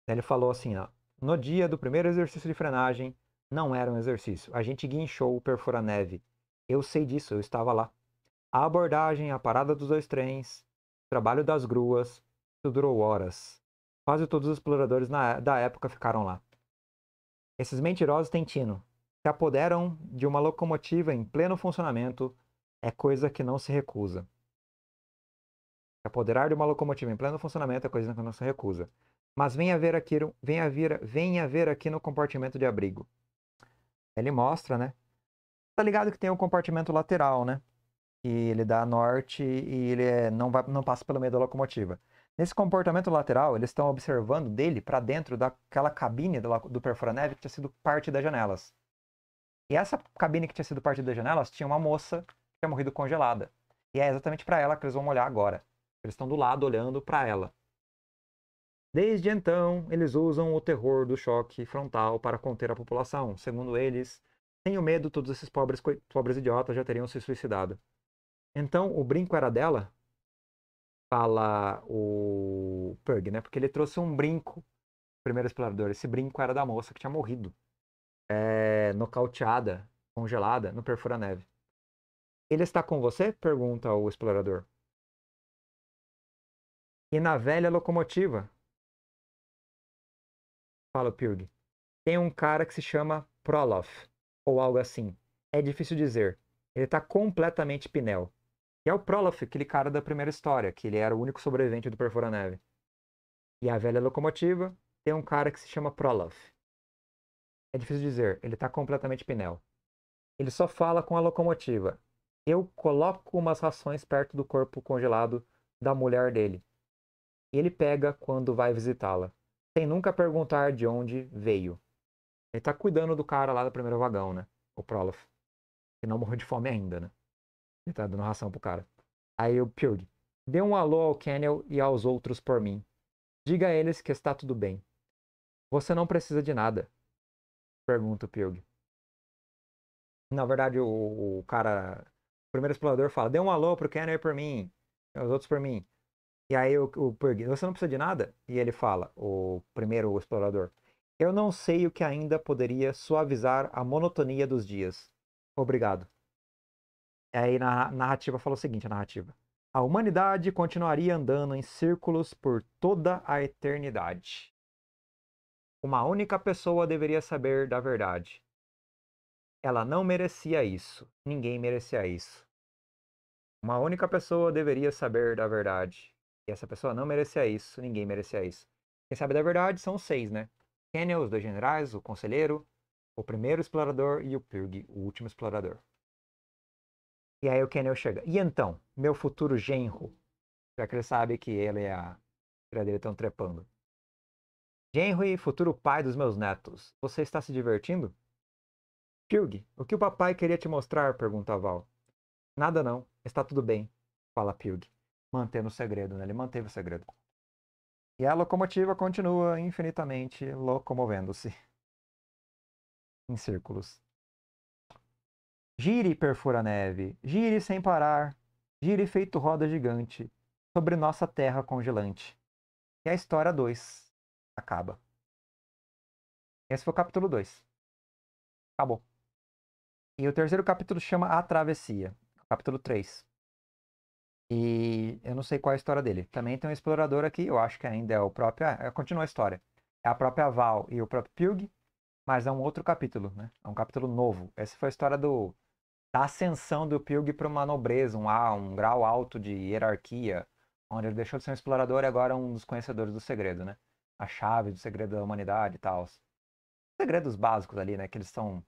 Ele falou assim, ó, no dia do primeiro exercício de frenagem, não era um exercício. A gente guinchou o perfura-neve. Eu sei disso, eu estava lá. A abordagem, a parada dos dois trens, o trabalho das gruas, isso durou horas. Quase todos os exploradores na, da época ficaram lá. Esses mentirosos têm tino se apoderam de uma locomotiva em pleno funcionamento é coisa que não se recusa. Se apoderar de uma locomotiva em pleno funcionamento é coisa que não se recusa. Mas venha ver aqui, venha vir, venha ver aqui no compartimento de abrigo. Ele mostra, né? Tá ligado que tem o um compartimento lateral, né? E ele dá norte e ele é, não, vai, não passa pelo meio da locomotiva. Nesse comportamento lateral, eles estão observando dele para dentro daquela cabine do, do perfura-neve que tinha sido parte das janelas. E essa cabine que tinha sido partida das janelas tinha uma moça que tinha morrido congelada. E é exatamente para ela que eles vão olhar agora. Eles estão do lado olhando para ela. Desde então, eles usam o terror do choque frontal para conter a população. Segundo eles, sem o medo, todos esses pobres, pobres idiotas já teriam se suicidado. Então, o brinco era dela? Fala o Pug, né? Porque ele trouxe um brinco, primeiro explorador. Esse brinco era da moça que tinha morrido é, nocauteada, congelada, no Perfura Neve. Ele está com você? Pergunta o explorador. E na velha locomotiva? Fala o Pyrg. Tem um cara que se chama Prolof, ou algo assim. É difícil dizer. Ele está completamente pinel. E é o Prolof, aquele cara da primeira história, que ele era o único sobrevivente do Perfura Neve. E a velha locomotiva tem um cara que se chama Prolof. É difícil dizer, ele está completamente pinel. Ele só fala com a locomotiva. Eu coloco umas rações perto do corpo congelado da mulher dele. ele pega quando vai visitá-la, sem nunca perguntar de onde veio. Ele tá cuidando do cara lá do primeiro vagão, né? O Prolof. Que não morreu de fome ainda, né? Ele tá dando ração pro cara. Aí o Purg. Dê um alô ao Kennel e aos outros por mim. Diga a eles que está tudo bem. Você não precisa de nada. Pergunta o Pyog. Na verdade, o, o cara. O primeiro explorador fala: dê um alô pro Kenner por mim. Os outros por mim. E aí o, o você não precisa de nada? E ele fala, o primeiro explorador. Eu não sei o que ainda poderia suavizar a monotonia dos dias. Obrigado. E aí na narrativa fala o seguinte, a narrativa. A humanidade continuaria andando em círculos por toda a eternidade. Uma única pessoa deveria saber da verdade. Ela não merecia isso. Ninguém merecia isso. Uma única pessoa deveria saber da verdade. E essa pessoa não merecia isso. Ninguém merecia isso. Quem sabe da verdade são os seis, né? Kenny, os dois generais, o conselheiro, o primeiro explorador e o Plurg, o último explorador. E aí o Kenel chega. E então, meu futuro genro? Já que ele sabe que ele é a filha dele estão trepando. Genry, futuro pai dos meus netos, você está se divertindo? Pilg, o que o papai queria te mostrar? pergunta Val. Nada não, está tudo bem, fala Pilg, mantendo o segredo, né? Ele manteve o segredo. E a locomotiva continua infinitamente locomovendo-se em círculos. Gire, perfura neve, gire sem parar, gire feito roda gigante sobre nossa terra congelante. E é a história 2 acaba. Esse foi o capítulo 2. Acabou. E o terceiro capítulo chama A Travessia, capítulo 3. E eu não sei qual é a história dele. Também tem um explorador aqui, eu acho que ainda é o próprio. É continua a história. É a própria Val e o próprio Pilg, mas é um outro capítulo, né? É um capítulo novo. Essa foi a história do da ascensão do Pilg para uma nobreza, um, um grau alto de hierarquia, onde ele deixou de ser um explorador e agora é um dos conhecedores do segredo, né? a chave do segredo da humanidade e tal. Segredos básicos ali, né? Que eles são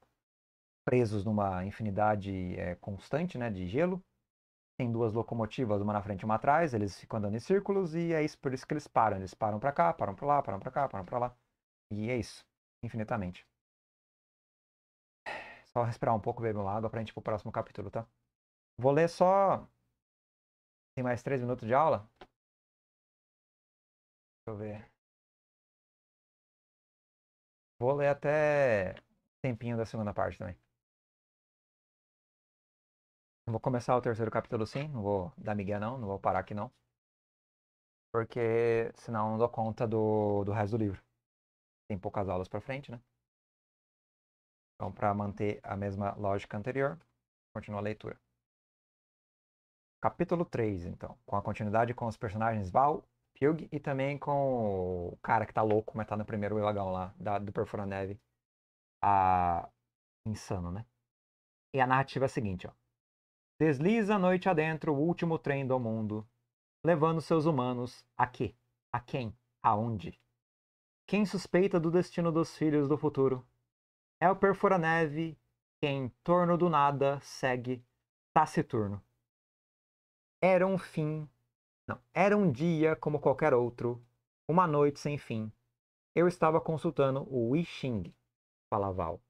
presos numa infinidade é, constante, né? De gelo. Tem duas locomotivas, uma na frente e uma atrás. Eles ficam andando em círculos e é isso, por isso que eles param. Eles param para cá, param para lá, param para cá, param para lá. E é isso, infinitamente. Só respirar um pouco, beber uma água pra gente ir pro próximo capítulo, tá? Vou ler só. Tem mais três minutos de aula?
Deixa eu ver. Vou ler
até tempinho da segunda parte também. Vou começar o terceiro capítulo sim, não vou dar Miguel não, não vou parar aqui não. Porque senão não dou conta do, do resto do livro. Tem poucas aulas pra frente, né? Então, para manter a mesma lógica anterior, continua a leitura. Capítulo 3, então, com a continuidade com os personagens Val e também com o cara que tá louco, mas tá no primeiro vagão lá, da, do Perfura Neve. A... Insano, né? E a narrativa é a seguinte, ó. Desliza a noite adentro o último trem do mundo, levando seus humanos a quê? A quem? Aonde? Quem suspeita do destino dos filhos do futuro? É o Neve quem, em torno do nada segue taciturno. Era um fim não. Era um dia como qualquer outro, uma noite sem fim. Eu estava consultando o Wishing, fala Val.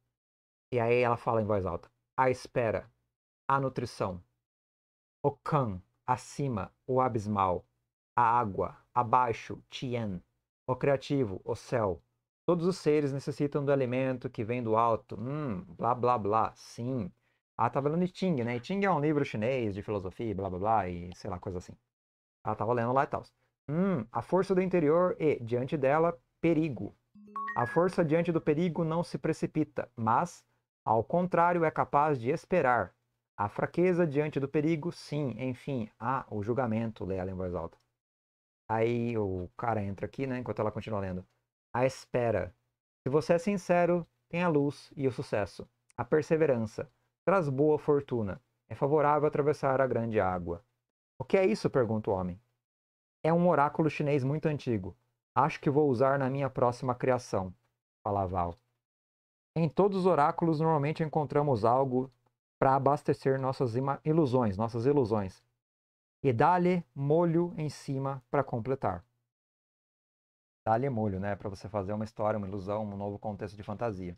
E aí ela fala em voz alta: a espera, a nutrição, o can, acima, o abismal, a água, abaixo, Tien, o criativo, o céu. Todos os seres necessitam do alimento que vem do alto. Hum, blá blá blá, sim. Ah, tá falando de Ting, né? E Ting é um livro chinês de filosofia, blá blá blá, e sei lá, coisa assim. Ela estava lendo lá e tal. Hum, a força do interior e, diante dela, perigo. A força diante do perigo não se precipita, mas, ao contrário, é capaz de esperar. A fraqueza diante do perigo, sim, enfim. Ah, o julgamento, lê ela em voz alta. Aí o cara entra aqui, né, enquanto ela continua lendo. A espera. Se você é sincero, tem a luz e o sucesso. A perseverança. Traz boa fortuna. É favorável atravessar a grande água. O que é isso? pergunta o homem. É um oráculo chinês muito antigo. Acho que vou usar na minha próxima criação, fala Val. Em todos os oráculos normalmente encontramos algo para abastecer nossas ilusões, nossas ilusões. E dá-lhe molho em cima para completar. Dá-lhe molho, né? Para você fazer uma história, uma ilusão, um novo contexto de fantasia.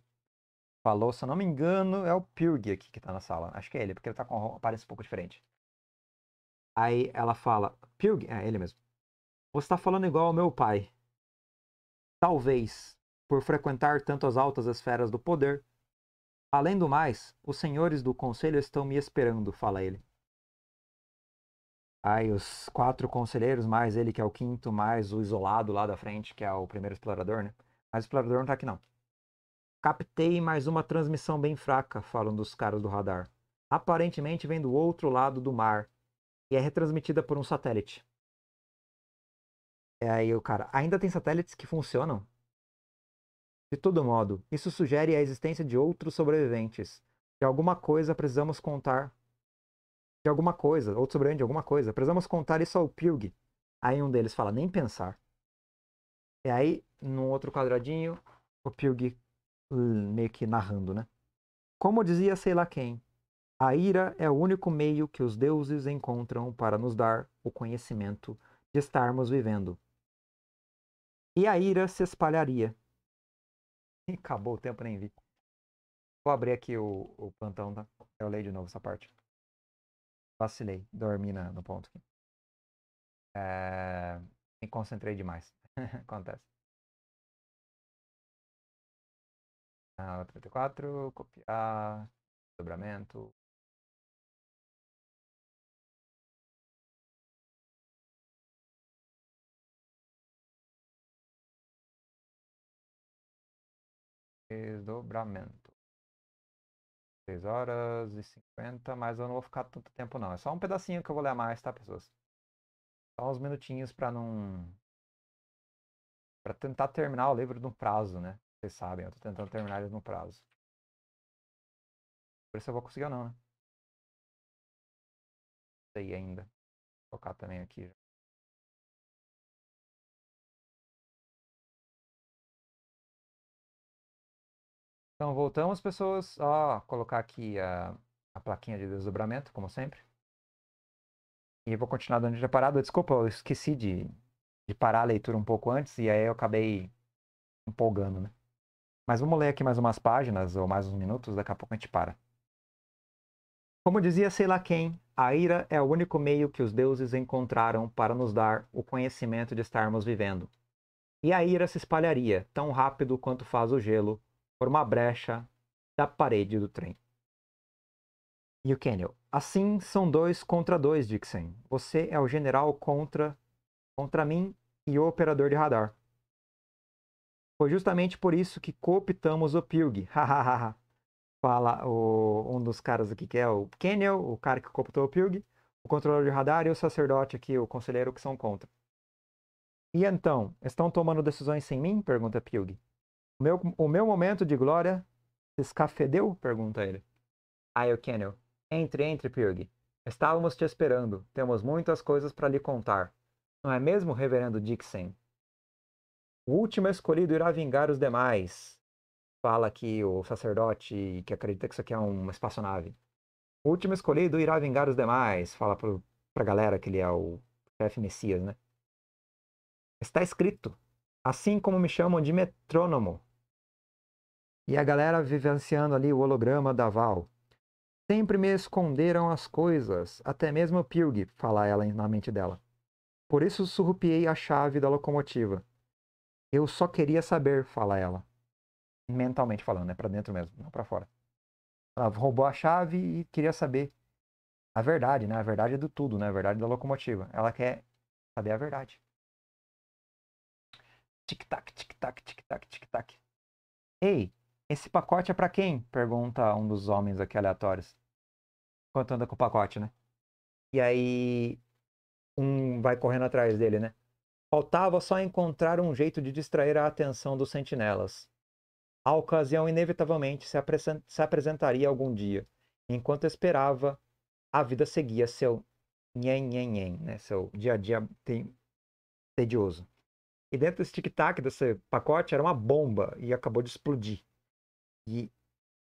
Falou, se eu não me engano, é o Purg aqui que está na sala. Acho que é ele, porque ele está com parece um pouco diferente. Aí ela fala, Pilg, é ele mesmo. Você está falando igual ao meu pai. Talvez, por frequentar tanto as altas esferas do poder. Além do mais, os senhores do conselho estão me esperando, fala ele. Aí os quatro conselheiros, mais ele que é o quinto, mais o isolado lá da frente, que é o primeiro explorador, né? Mas o explorador não tá aqui não. Captei mais uma transmissão bem fraca, falam dos caras do radar. Aparentemente vem do outro lado do mar, e é retransmitida por um satélite. E é aí o cara, ainda tem satélites que funcionam? De todo modo, isso sugere a existência de outros sobreviventes. De alguma coisa precisamos contar. De alguma coisa, outro sobrevivente de alguma coisa. Precisamos contar isso ao Pilg. Aí um deles fala, nem pensar. E aí, num outro quadradinho, o Pilg hum, meio que narrando, né? Como dizia sei lá quem, a ira é o único meio que os deuses encontram para nos dar o conhecimento de estarmos vivendo. E a ira se espalharia. E acabou o tempo, nem vi. Vou abrir aqui o, o plantão, tá? Eu leio de novo essa parte. Vacilei, dormi na, no ponto aqui. É... Me concentrei
demais. Acontece. Ah, 34, copiar, dobramento,
Desdobramento. 3 horas e 50, mas eu não vou ficar tanto tempo não. É só um pedacinho que eu vou ler mais, tá, pessoas? Só uns minutinhos para não para tentar terminar o livro no prazo, né? Vocês sabem, eu tô tentando terminar ele
no prazo. Por isso eu vou conseguir ou não, né? Não sei ainda. Vou colocar também aqui já.
Então voltamos, pessoas, ó colocar aqui a, a plaquinha de desdobramento, como sempre. E vou continuar dando já parado. Desculpa, eu esqueci de, de parar a leitura um pouco antes e aí eu acabei empolgando, né? Mas vamos ler aqui mais umas páginas ou mais uns minutos, daqui a pouco a gente para. Como dizia sei lá quem, a ira é o único meio que os deuses encontraram para nos dar o conhecimento de estarmos vivendo. E a ira se espalharia, tão rápido quanto faz o gelo, por uma brecha da parede do trem. E o Kenel. Assim são dois contra dois, Dixon. Você é o general contra contra mim e o operador de radar. Foi justamente por isso que cooptamos o Pilg. Hahaha. Fala o, um dos caras aqui que é o Kenel, o cara que cooptou o Pilg, o controlador de radar e o sacerdote aqui, o conselheiro que são contra. E então, estão tomando decisões sem mim? pergunta Pilg. O meu, o meu momento de glória se escafedeu? Pergunta ele. Aí o Kennel. Entre, entre, Pyrg. Estávamos te esperando. Temos muitas coisas para lhe contar. Não é mesmo, reverendo Dixon? O último escolhido irá vingar os demais. Fala aqui o sacerdote que acredita que isso aqui é uma espaçonave. O último escolhido irá vingar os demais. Fala pro, pra galera que ele é o chefe Messias, né? Está escrito. Assim como me chamam de metrônomo, e a galera vivenciando ali o holograma da Val. Sempre me esconderam as coisas, até mesmo o Pilg, fala ela na mente dela. Por isso surrupiei a chave da locomotiva. Eu só queria saber, fala ela. Mentalmente falando, né? Pra dentro mesmo, não para fora. Ela roubou a chave e queria saber a verdade, né? A verdade do tudo, né? A verdade da locomotiva. Ela quer saber a verdade. Tic-tac, tic-tac, tic-tac, tic-tac. Ei, esse pacote é para quem? Pergunta um dos homens aqui aleatórios. Enquanto anda com o pacote, né? E aí um vai correndo atrás dele, né? Faltava só encontrar um jeito de distrair a atenção dos sentinelas. A ocasião inevitavelmente se, se apresentaria algum dia. Enquanto esperava, a vida seguia seu nhen, nhen, nhen, né? Seu dia a dia tem... tedioso. E dentro desse tic-tac, desse pacote, era uma bomba e acabou de explodir. E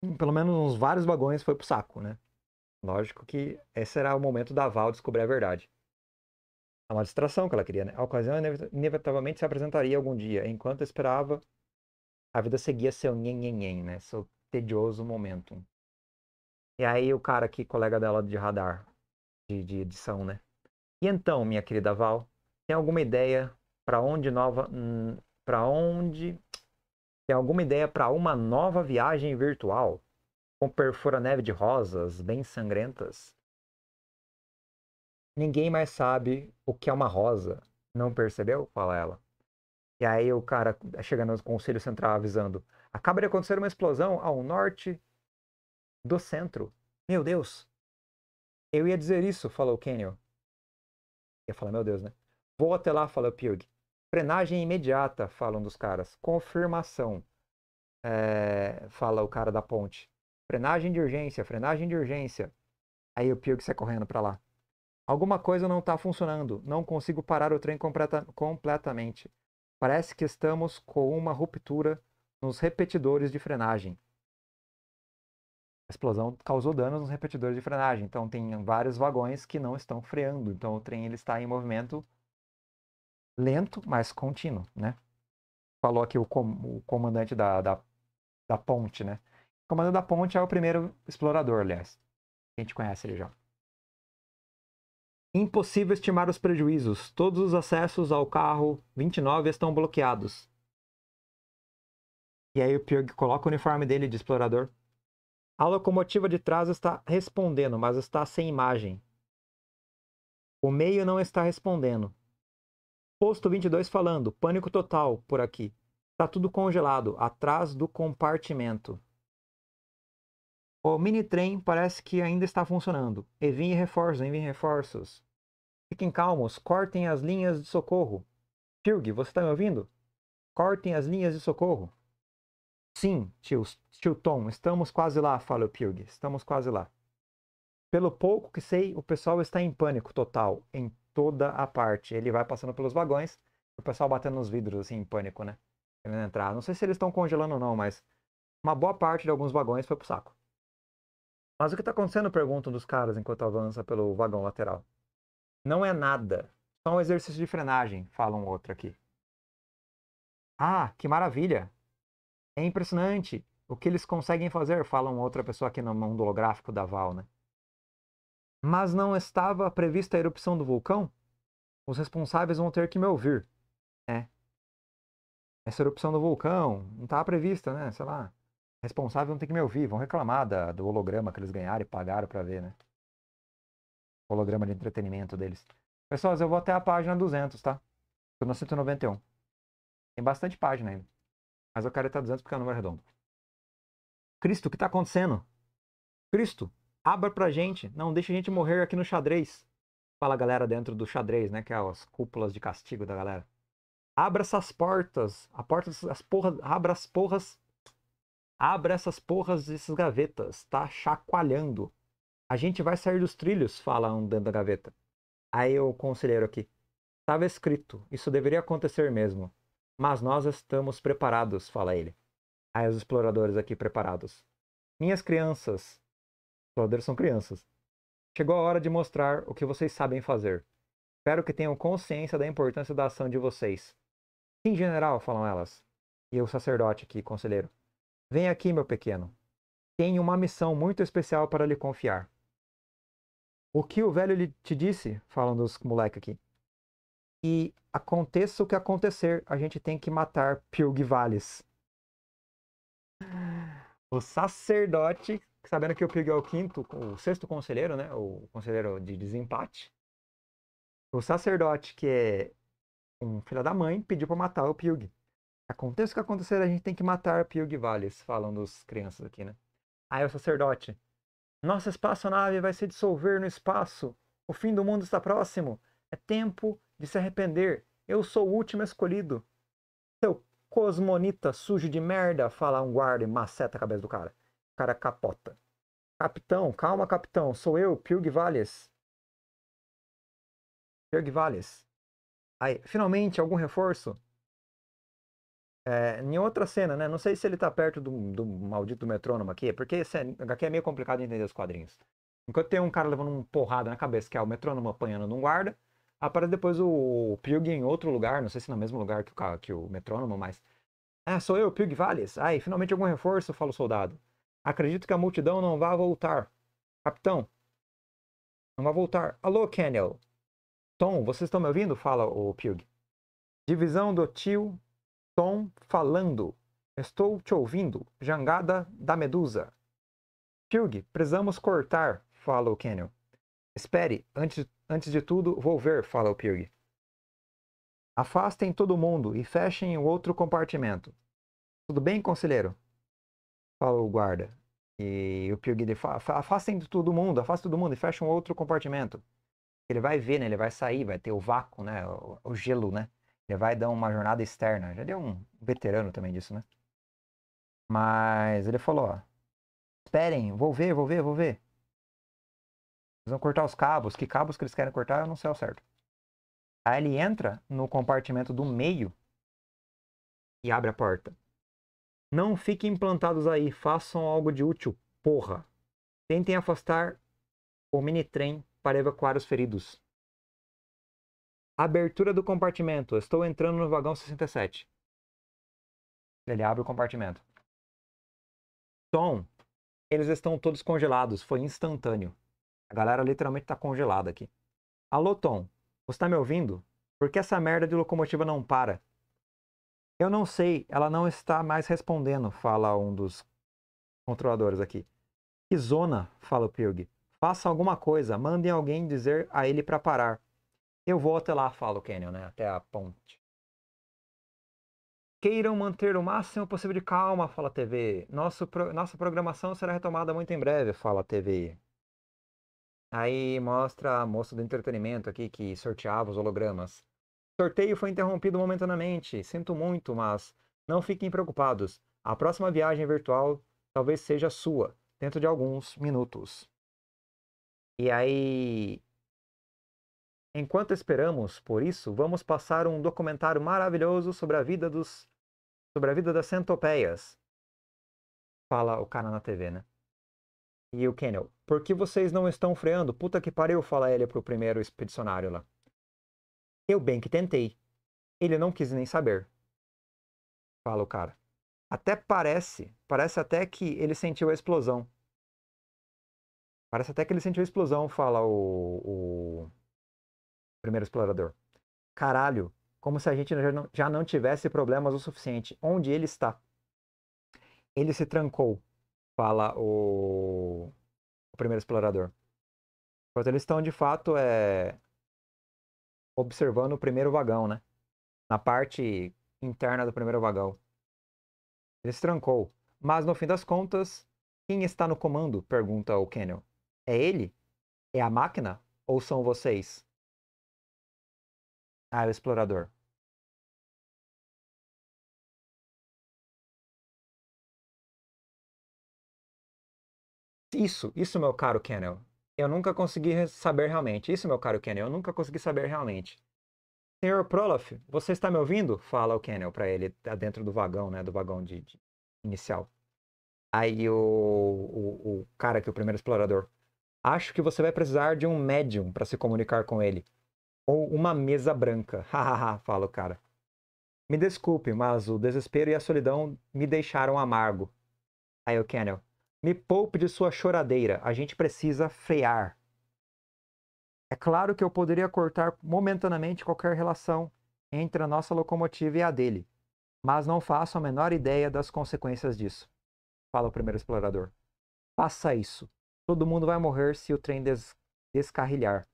hum, pelo menos uns vários vagões foi pro saco, né? Lógico que esse era o momento da Val descobrir a verdade. É uma distração que ela queria, né? A ocasião inevitavelmente se apresentaria algum dia. Enquanto esperava, a vida seguia seu nhenhenhen, né? Seu tedioso momento. E aí o cara aqui, colega dela de radar, de, de edição, né? E então, minha querida Val, tem alguma ideia para onde nova... Hum, para onde tem alguma ideia para uma nova viagem virtual? Com perfura-neve de rosas bem sangrentas? Ninguém mais sabe o que é uma rosa. Não percebeu? Fala ela. E aí o cara chega no Conselho Central avisando. Acaba de acontecer uma explosão ao norte do centro. Meu Deus! Eu ia dizer isso, falou Kenyon. Ia falar, meu Deus, né? Vou até lá, falou Pug. Frenagem imediata, falam dos caras. Confirmação, é, fala o cara da ponte. Frenagem de urgência, frenagem de urgência. Aí o Pio que sai correndo para lá. Alguma coisa não está funcionando. Não consigo parar o trem completa, completamente. Parece que estamos com uma ruptura nos repetidores de frenagem. A explosão causou danos nos repetidores de frenagem. Então tem vários vagões que não estão freando. Então o trem ele está em movimento lento, mas contínuo, né? Falou aqui o, com, o comandante da, da, da, ponte, né? O comandante da ponte é o primeiro explorador, aliás. A gente conhece ele já. Impossível estimar os prejuízos. Todos os acessos ao carro 29 estão bloqueados. E aí o Piog coloca o uniforme dele de explorador. A locomotiva de trás está respondendo, mas está sem imagem. O meio não está respondendo. Posto 22 falando, pânico total por aqui. Tá tudo congelado, atrás do compartimento. O mini-trem parece que ainda está funcionando. Enviem reforços, enviem reforços. Fiquem calmos, cortem as linhas de socorro. Tirg, você está me ouvindo? Cortem as linhas de socorro. Sim, tio, tio Tom, estamos quase lá, fala o Pilg. Estamos quase lá. Pelo pouco que sei, o pessoal está em pânico total. Em toda a parte. Ele vai passando pelos vagões, o pessoal batendo nos vidros, assim, em pânico, né? Querendo entrar. Não sei se eles estão congelando ou não, mas uma boa parte de alguns vagões foi pro saco. Mas o que tá acontecendo? Perguntam dos caras enquanto avança pelo vagão lateral. Não é nada. Só um exercício de frenagem, fala um outro aqui. Ah, que maravilha! É impressionante o que eles conseguem fazer, fala uma outra pessoa aqui no mundo holográfico da Val, né? mas não estava prevista a erupção do vulcão, os responsáveis vão ter que me ouvir. É. Essa erupção do vulcão não estava prevista, né? Sei lá. Responsáveis vão ter que me ouvir, vão reclamar da, do holograma que eles ganharam e pagaram para ver, né? holograma de entretenimento deles. Pessoal, eu vou até a página 200, tá? Estou na 191. Tem bastante página ainda. Mas eu quero estar 200 porque é um número redondo. Cristo, o que está acontecendo? Cristo, abra pra gente, não deixe a gente morrer aqui no xadrez. Fala a galera dentro do xadrez, né? Que é as cúpulas de castigo da galera. Abra essas portas, a porta, as porras, abra as porras, abra essas porras dessas gavetas, tá chacoalhando. A gente vai sair dos trilhos, fala um dentro da gaveta. Aí o conselheiro aqui. Estava escrito, isso deveria acontecer mesmo. Mas nós estamos preparados, fala ele. Aí os exploradores aqui preparados. Minhas crianças, Todos são crianças. Chegou a hora de mostrar o que vocês sabem fazer. Espero que tenham consciência da importância da ação de vocês. Em general, falam elas. E o sacerdote aqui, conselheiro. Vem aqui, meu pequeno. Tenho uma missão muito especial para lhe confiar. O que o velho lhe te disse? Falam dos moleques aqui. E aconteça o que acontecer, a gente tem que matar Pilgvales. Ah. O sacerdote sabendo que eu peguei o quinto, o sexto conselheiro, né? O conselheiro de desempate. O sacerdote, que é um filho da mãe, pediu para matar o Pyug. Aconteça o que acontecer, a gente tem que matar o Pyug Valles, falam dos crianças aqui, né? Aí o sacerdote. Nossa espaçonave vai se dissolver no espaço. O fim do mundo está próximo. É tempo de se arrepender. Eu sou o último escolhido. Seu cosmonita sujo de merda, fala um guarda e maceta a cabeça do cara cara capota. Capitão, calma, capitão. Sou eu, Pilg Valles. Pilg Valles. Aí, finalmente, algum reforço? É, em outra cena, né? Não sei se ele tá perto do, do maldito metrônomo aqui, porque esse HQ é, é meio complicado de entender os quadrinhos. Enquanto tem um cara levando uma porrada na cabeça, que é o metrônomo apanhando num guarda, aparece depois o Pilg em outro lugar, não sei se no mesmo lugar que o, que o metrônomo, mas. Ah, sou eu, Pilg Valles. Aí, finalmente algum reforço, fala o soldado. Acredito que a multidão não vá voltar. Capitão, não vai voltar. Alô, Kenel. Tom, vocês estão me ouvindo? Fala o Pug. Divisão do tio Tom falando. Estou te ouvindo. Jangada da Medusa. Pug, precisamos cortar, fala o Kenel. Espere, antes, antes de tudo, vou ver, fala o Pug. Afastem todo mundo e fechem o outro compartimento. Tudo bem, conselheiro? fala o guarda. E o Pirguide fala, afastem todo mundo, afastem todo mundo e fecha um outro compartimento. Ele vai ver, né? Ele vai sair, vai ter o vácuo, né? O, o gelo, né? Ele vai dar uma jornada externa. Já deu um veterano também disso, né? Mas ele falou, ó. Esperem, vou ver, vou ver, vou ver. Eles vão cortar os cabos. Que cabos que eles querem cortar, eu não sei ao certo. Aí ele entra no compartimento do meio e abre a porta. Não fiquem implantados aí, façam algo de útil, porra. Tentem afastar o mini trem para evacuar os feridos. Abertura do compartimento. Estou entrando no vagão 67. Ele abre o compartimento. Tom, eles estão todos congelados. Foi instantâneo. A galera literalmente está congelada aqui. Alô, Tom. Você está me ouvindo? Por que essa merda de locomotiva não para? Eu não sei, ela não está mais respondendo, fala um dos controladores aqui. Que zona, fala o Pyug. Faça alguma coisa, mandem alguém dizer a ele para parar. Eu vou até lá, fala o Canyon, né? Até a ponte. Queiram manter o máximo possível de calma, fala a TV. Nosso pro... Nossa programação será retomada muito em breve, fala a TV. Aí mostra a moça do entretenimento aqui que sorteava os hologramas. Sorteio foi interrompido momentaneamente. Sinto muito, mas não fiquem preocupados. A próxima viagem virtual talvez seja sua, dentro de alguns minutos. E aí. Enquanto esperamos por isso, vamos passar um documentário maravilhoso sobre a vida dos. sobre a vida das centopeias. Fala o cara na TV, né? E o Kennel, por que vocês não estão freando? Puta que pariu, fala ele pro primeiro expedicionário lá. Eu bem que tentei. Ele não quis nem saber. Fala o cara. Até parece, parece até que ele sentiu a explosão. Parece até que ele sentiu a explosão, fala o, o primeiro explorador. Caralho, como se a gente já não, já não tivesse problemas o suficiente. Onde ele está? Ele se trancou, fala o, o primeiro explorador. Enquanto eles estão, de fato, é, observando o primeiro vagão, né? Na parte interna do primeiro vagão. Ele se trancou. Mas no fim das contas, quem está no comando? pergunta o Kenel. É ele? É a máquina? Ou são vocês? Ah, é o explorador. Isso, isso, meu caro Kennel eu nunca consegui saber realmente. Isso, meu caro Kennel, eu nunca consegui saber realmente. Senhor Proloff, você está me ouvindo? Fala o Kennel para ele, tá dentro do vagão, né? Do vagão de, de inicial. Aí o, o, o, cara que é o primeiro explorador. Acho que você vai precisar de um médium para se comunicar com ele. Ou uma mesa branca. Hahaha, fala o cara. Me desculpe, mas o desespero e a solidão me deixaram amargo. Aí o Kennel. Me poupe de sua choradeira. A gente precisa frear. É claro que eu poderia cortar momentaneamente qualquer relação entre a nossa locomotiva e a dele, mas não faço a menor ideia das consequências disso. Fala o primeiro explorador. Faça isso. Todo mundo vai morrer se o trem des descarrilhar.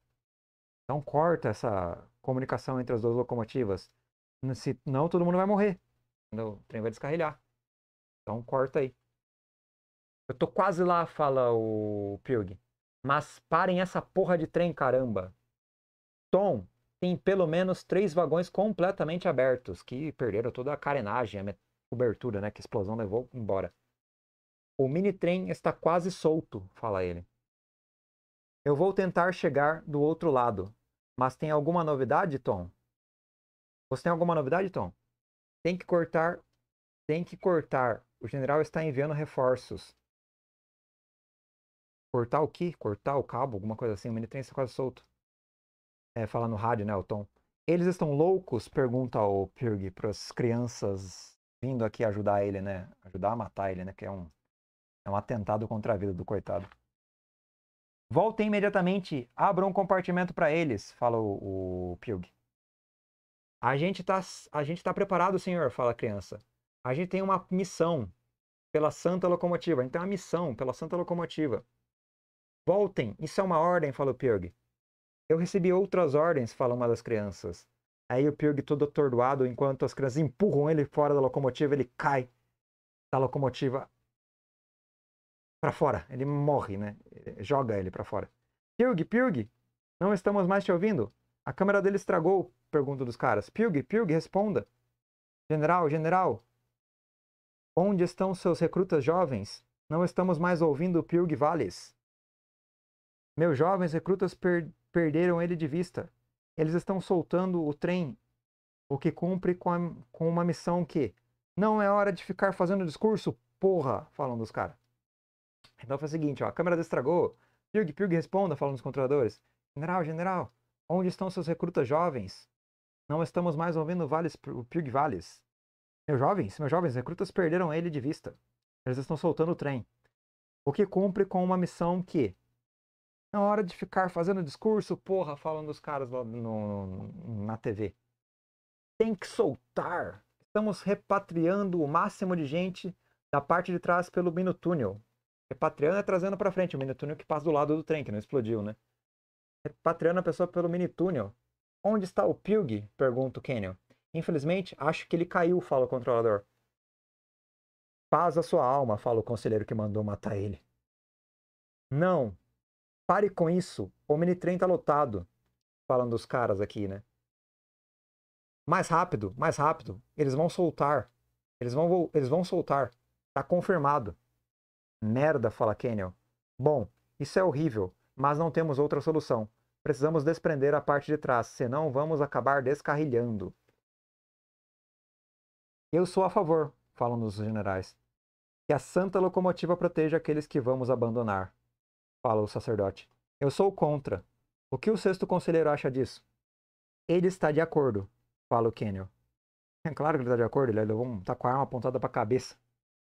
Então corta essa comunicação entre as duas locomotivas. Se não, todo mundo vai morrer. O trem vai descarrilhar. Então corta aí. Eu tô quase lá, fala o Pyug. Mas parem essa porra de trem, caramba. Tom tem pelo menos três vagões completamente abertos, que perderam toda a carenagem, a cobertura, né? Que a explosão levou embora. O mini trem está quase solto, fala ele. Eu vou tentar chegar do outro lado. Mas tem alguma novidade, Tom? Você tem alguma novidade, Tom? Tem que cortar. Tem que cortar. O general está enviando reforços cortar o que? Cortar o cabo, alguma coisa assim. O mini quase solto. É, fala no rádio, né, o Tom. Eles estão loucos? Pergunta o Purg para as crianças vindo aqui ajudar ele, né? Ajudar a matar ele, né? Que é um, é um atentado contra a vida do coitado. Voltem imediatamente, Abra um compartimento para eles, fala o, o Pilg. A gente tá, a gente tá preparado, senhor, fala a criança. A gente tem uma missão pela Santa Locomotiva. A gente tem uma missão pela Santa Locomotiva. Voltem, isso é uma ordem, falou Pyrg. Eu recebi outras ordens, fala uma das crianças. Aí o Pyrg todo atordoado, enquanto as crianças empurram ele fora da locomotiva, ele cai da locomotiva para fora. Ele morre, né? Joga ele para fora. Pyrg, Pyrg, não estamos mais te ouvindo. A câmera dele estragou, pergunta dos caras. Pyrg, Pyrg, responda. General, general, onde estão seus recrutas jovens? Não estamos mais ouvindo o Pyrg Valles. Meus jovens recrutas per perderam ele de vista. Eles estão soltando o trem, o que cumpre com, a, com uma missão que não é hora de ficar fazendo discurso, porra, falam dos caras. Então foi o seguinte, ó, a câmera destragou. Pilg, Pilg, responda, falam dos controladores. General, general, onde estão seus recrutas jovens? Não estamos mais ouvindo vales, o Pilg Vales. Meus jovens, meus jovens, recrutas perderam ele de vista. Eles estão soltando o trem. O que cumpre com uma missão que na hora de ficar fazendo discurso, porra, falando dos caras lá no, na TV. Tem que soltar. Estamos repatriando o máximo de gente da parte de trás pelo minutúnel. Repatriando é trazendo para frente, o minutúnel que passa do lado do trem, que não explodiu, né? Repatriando a pessoa pelo minitúnel. Onde está o Pilg? Pergunta o Kenyon. Infelizmente, acho que ele caiu, fala o controlador. Paz a sua alma, fala o conselheiro que mandou matar ele. Não, Pare com isso, o mini-trem tá lotado. Falando dos caras aqui, né? Mais rápido, mais rápido. Eles vão soltar. Eles vão, eles vão soltar. Tá confirmado. Merda, fala Kenyon. Bom, isso é horrível, mas não temos outra solução. Precisamos desprender a parte de trás, senão vamos acabar descarrilhando. Eu sou a favor, falam os generais. Que a santa locomotiva proteja aqueles que vamos abandonar fala o sacerdote. Eu sou contra. O que o sexto conselheiro acha disso? Ele está de acordo, fala o Kenyon. É claro que ele está de acordo, ele levou um, tá com a arma apontada para a cabeça.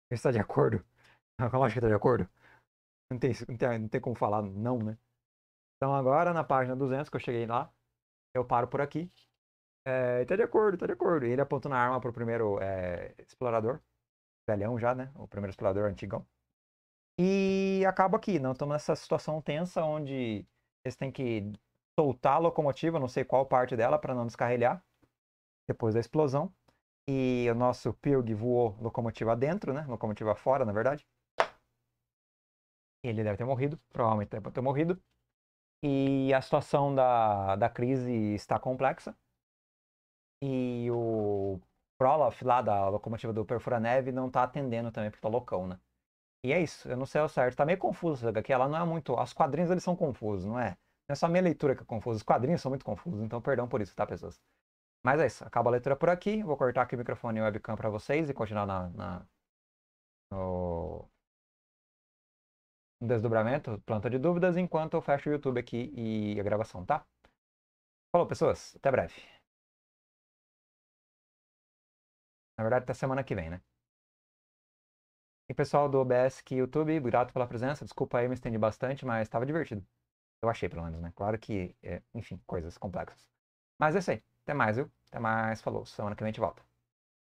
Ele está de acordo. A que está de acordo. Não tem, não, tem, não tem como falar não, né? Então agora na página 200 que eu cheguei lá, eu paro por aqui. É, tá de acordo, tá de acordo. E ele apontou na arma pro primeiro é, explorador. Velhão já, né? O primeiro explorador antigão. E acaba aqui, não né, estamos nessa situação tensa onde eles têm que soltar a locomotiva, não sei qual parte dela, para não descarrilhar depois da explosão. E o nosso Pilg voou locomotiva dentro, né? Locomotiva fora, na verdade. Ele deve ter morrido, provavelmente deve ter morrido. E a situação da, da crise está complexa. E o Prolof lá da locomotiva do Perfura Neve não está atendendo também, porque está loucão, né? E é isso, eu não sei ao certo. Tá meio confuso essa HQ, ela não é muito. Os quadrinhos eles são confusos, não é? Não é só a minha leitura que é confusa, os quadrinhos são muito confusos, então perdão por isso, tá, pessoas? Mas é isso, acaba a leitura por aqui. Vou cortar aqui o microfone e o webcam para vocês e continuar na, na no... no desdobramento, planta de dúvidas, enquanto eu fecho o YouTube aqui e a gravação, tá? Falou, pessoas. Até breve. Na verdade, até semana que vem, né? E pessoal do OBS que YouTube, grato pela presença. Desculpa aí, me estendi bastante, mas estava divertido. Eu achei, pelo menos, né? Claro que, é, enfim, coisas complexas. Mas é isso aí. Até mais, viu? Até mais, falou. Semana que vem a gente volta.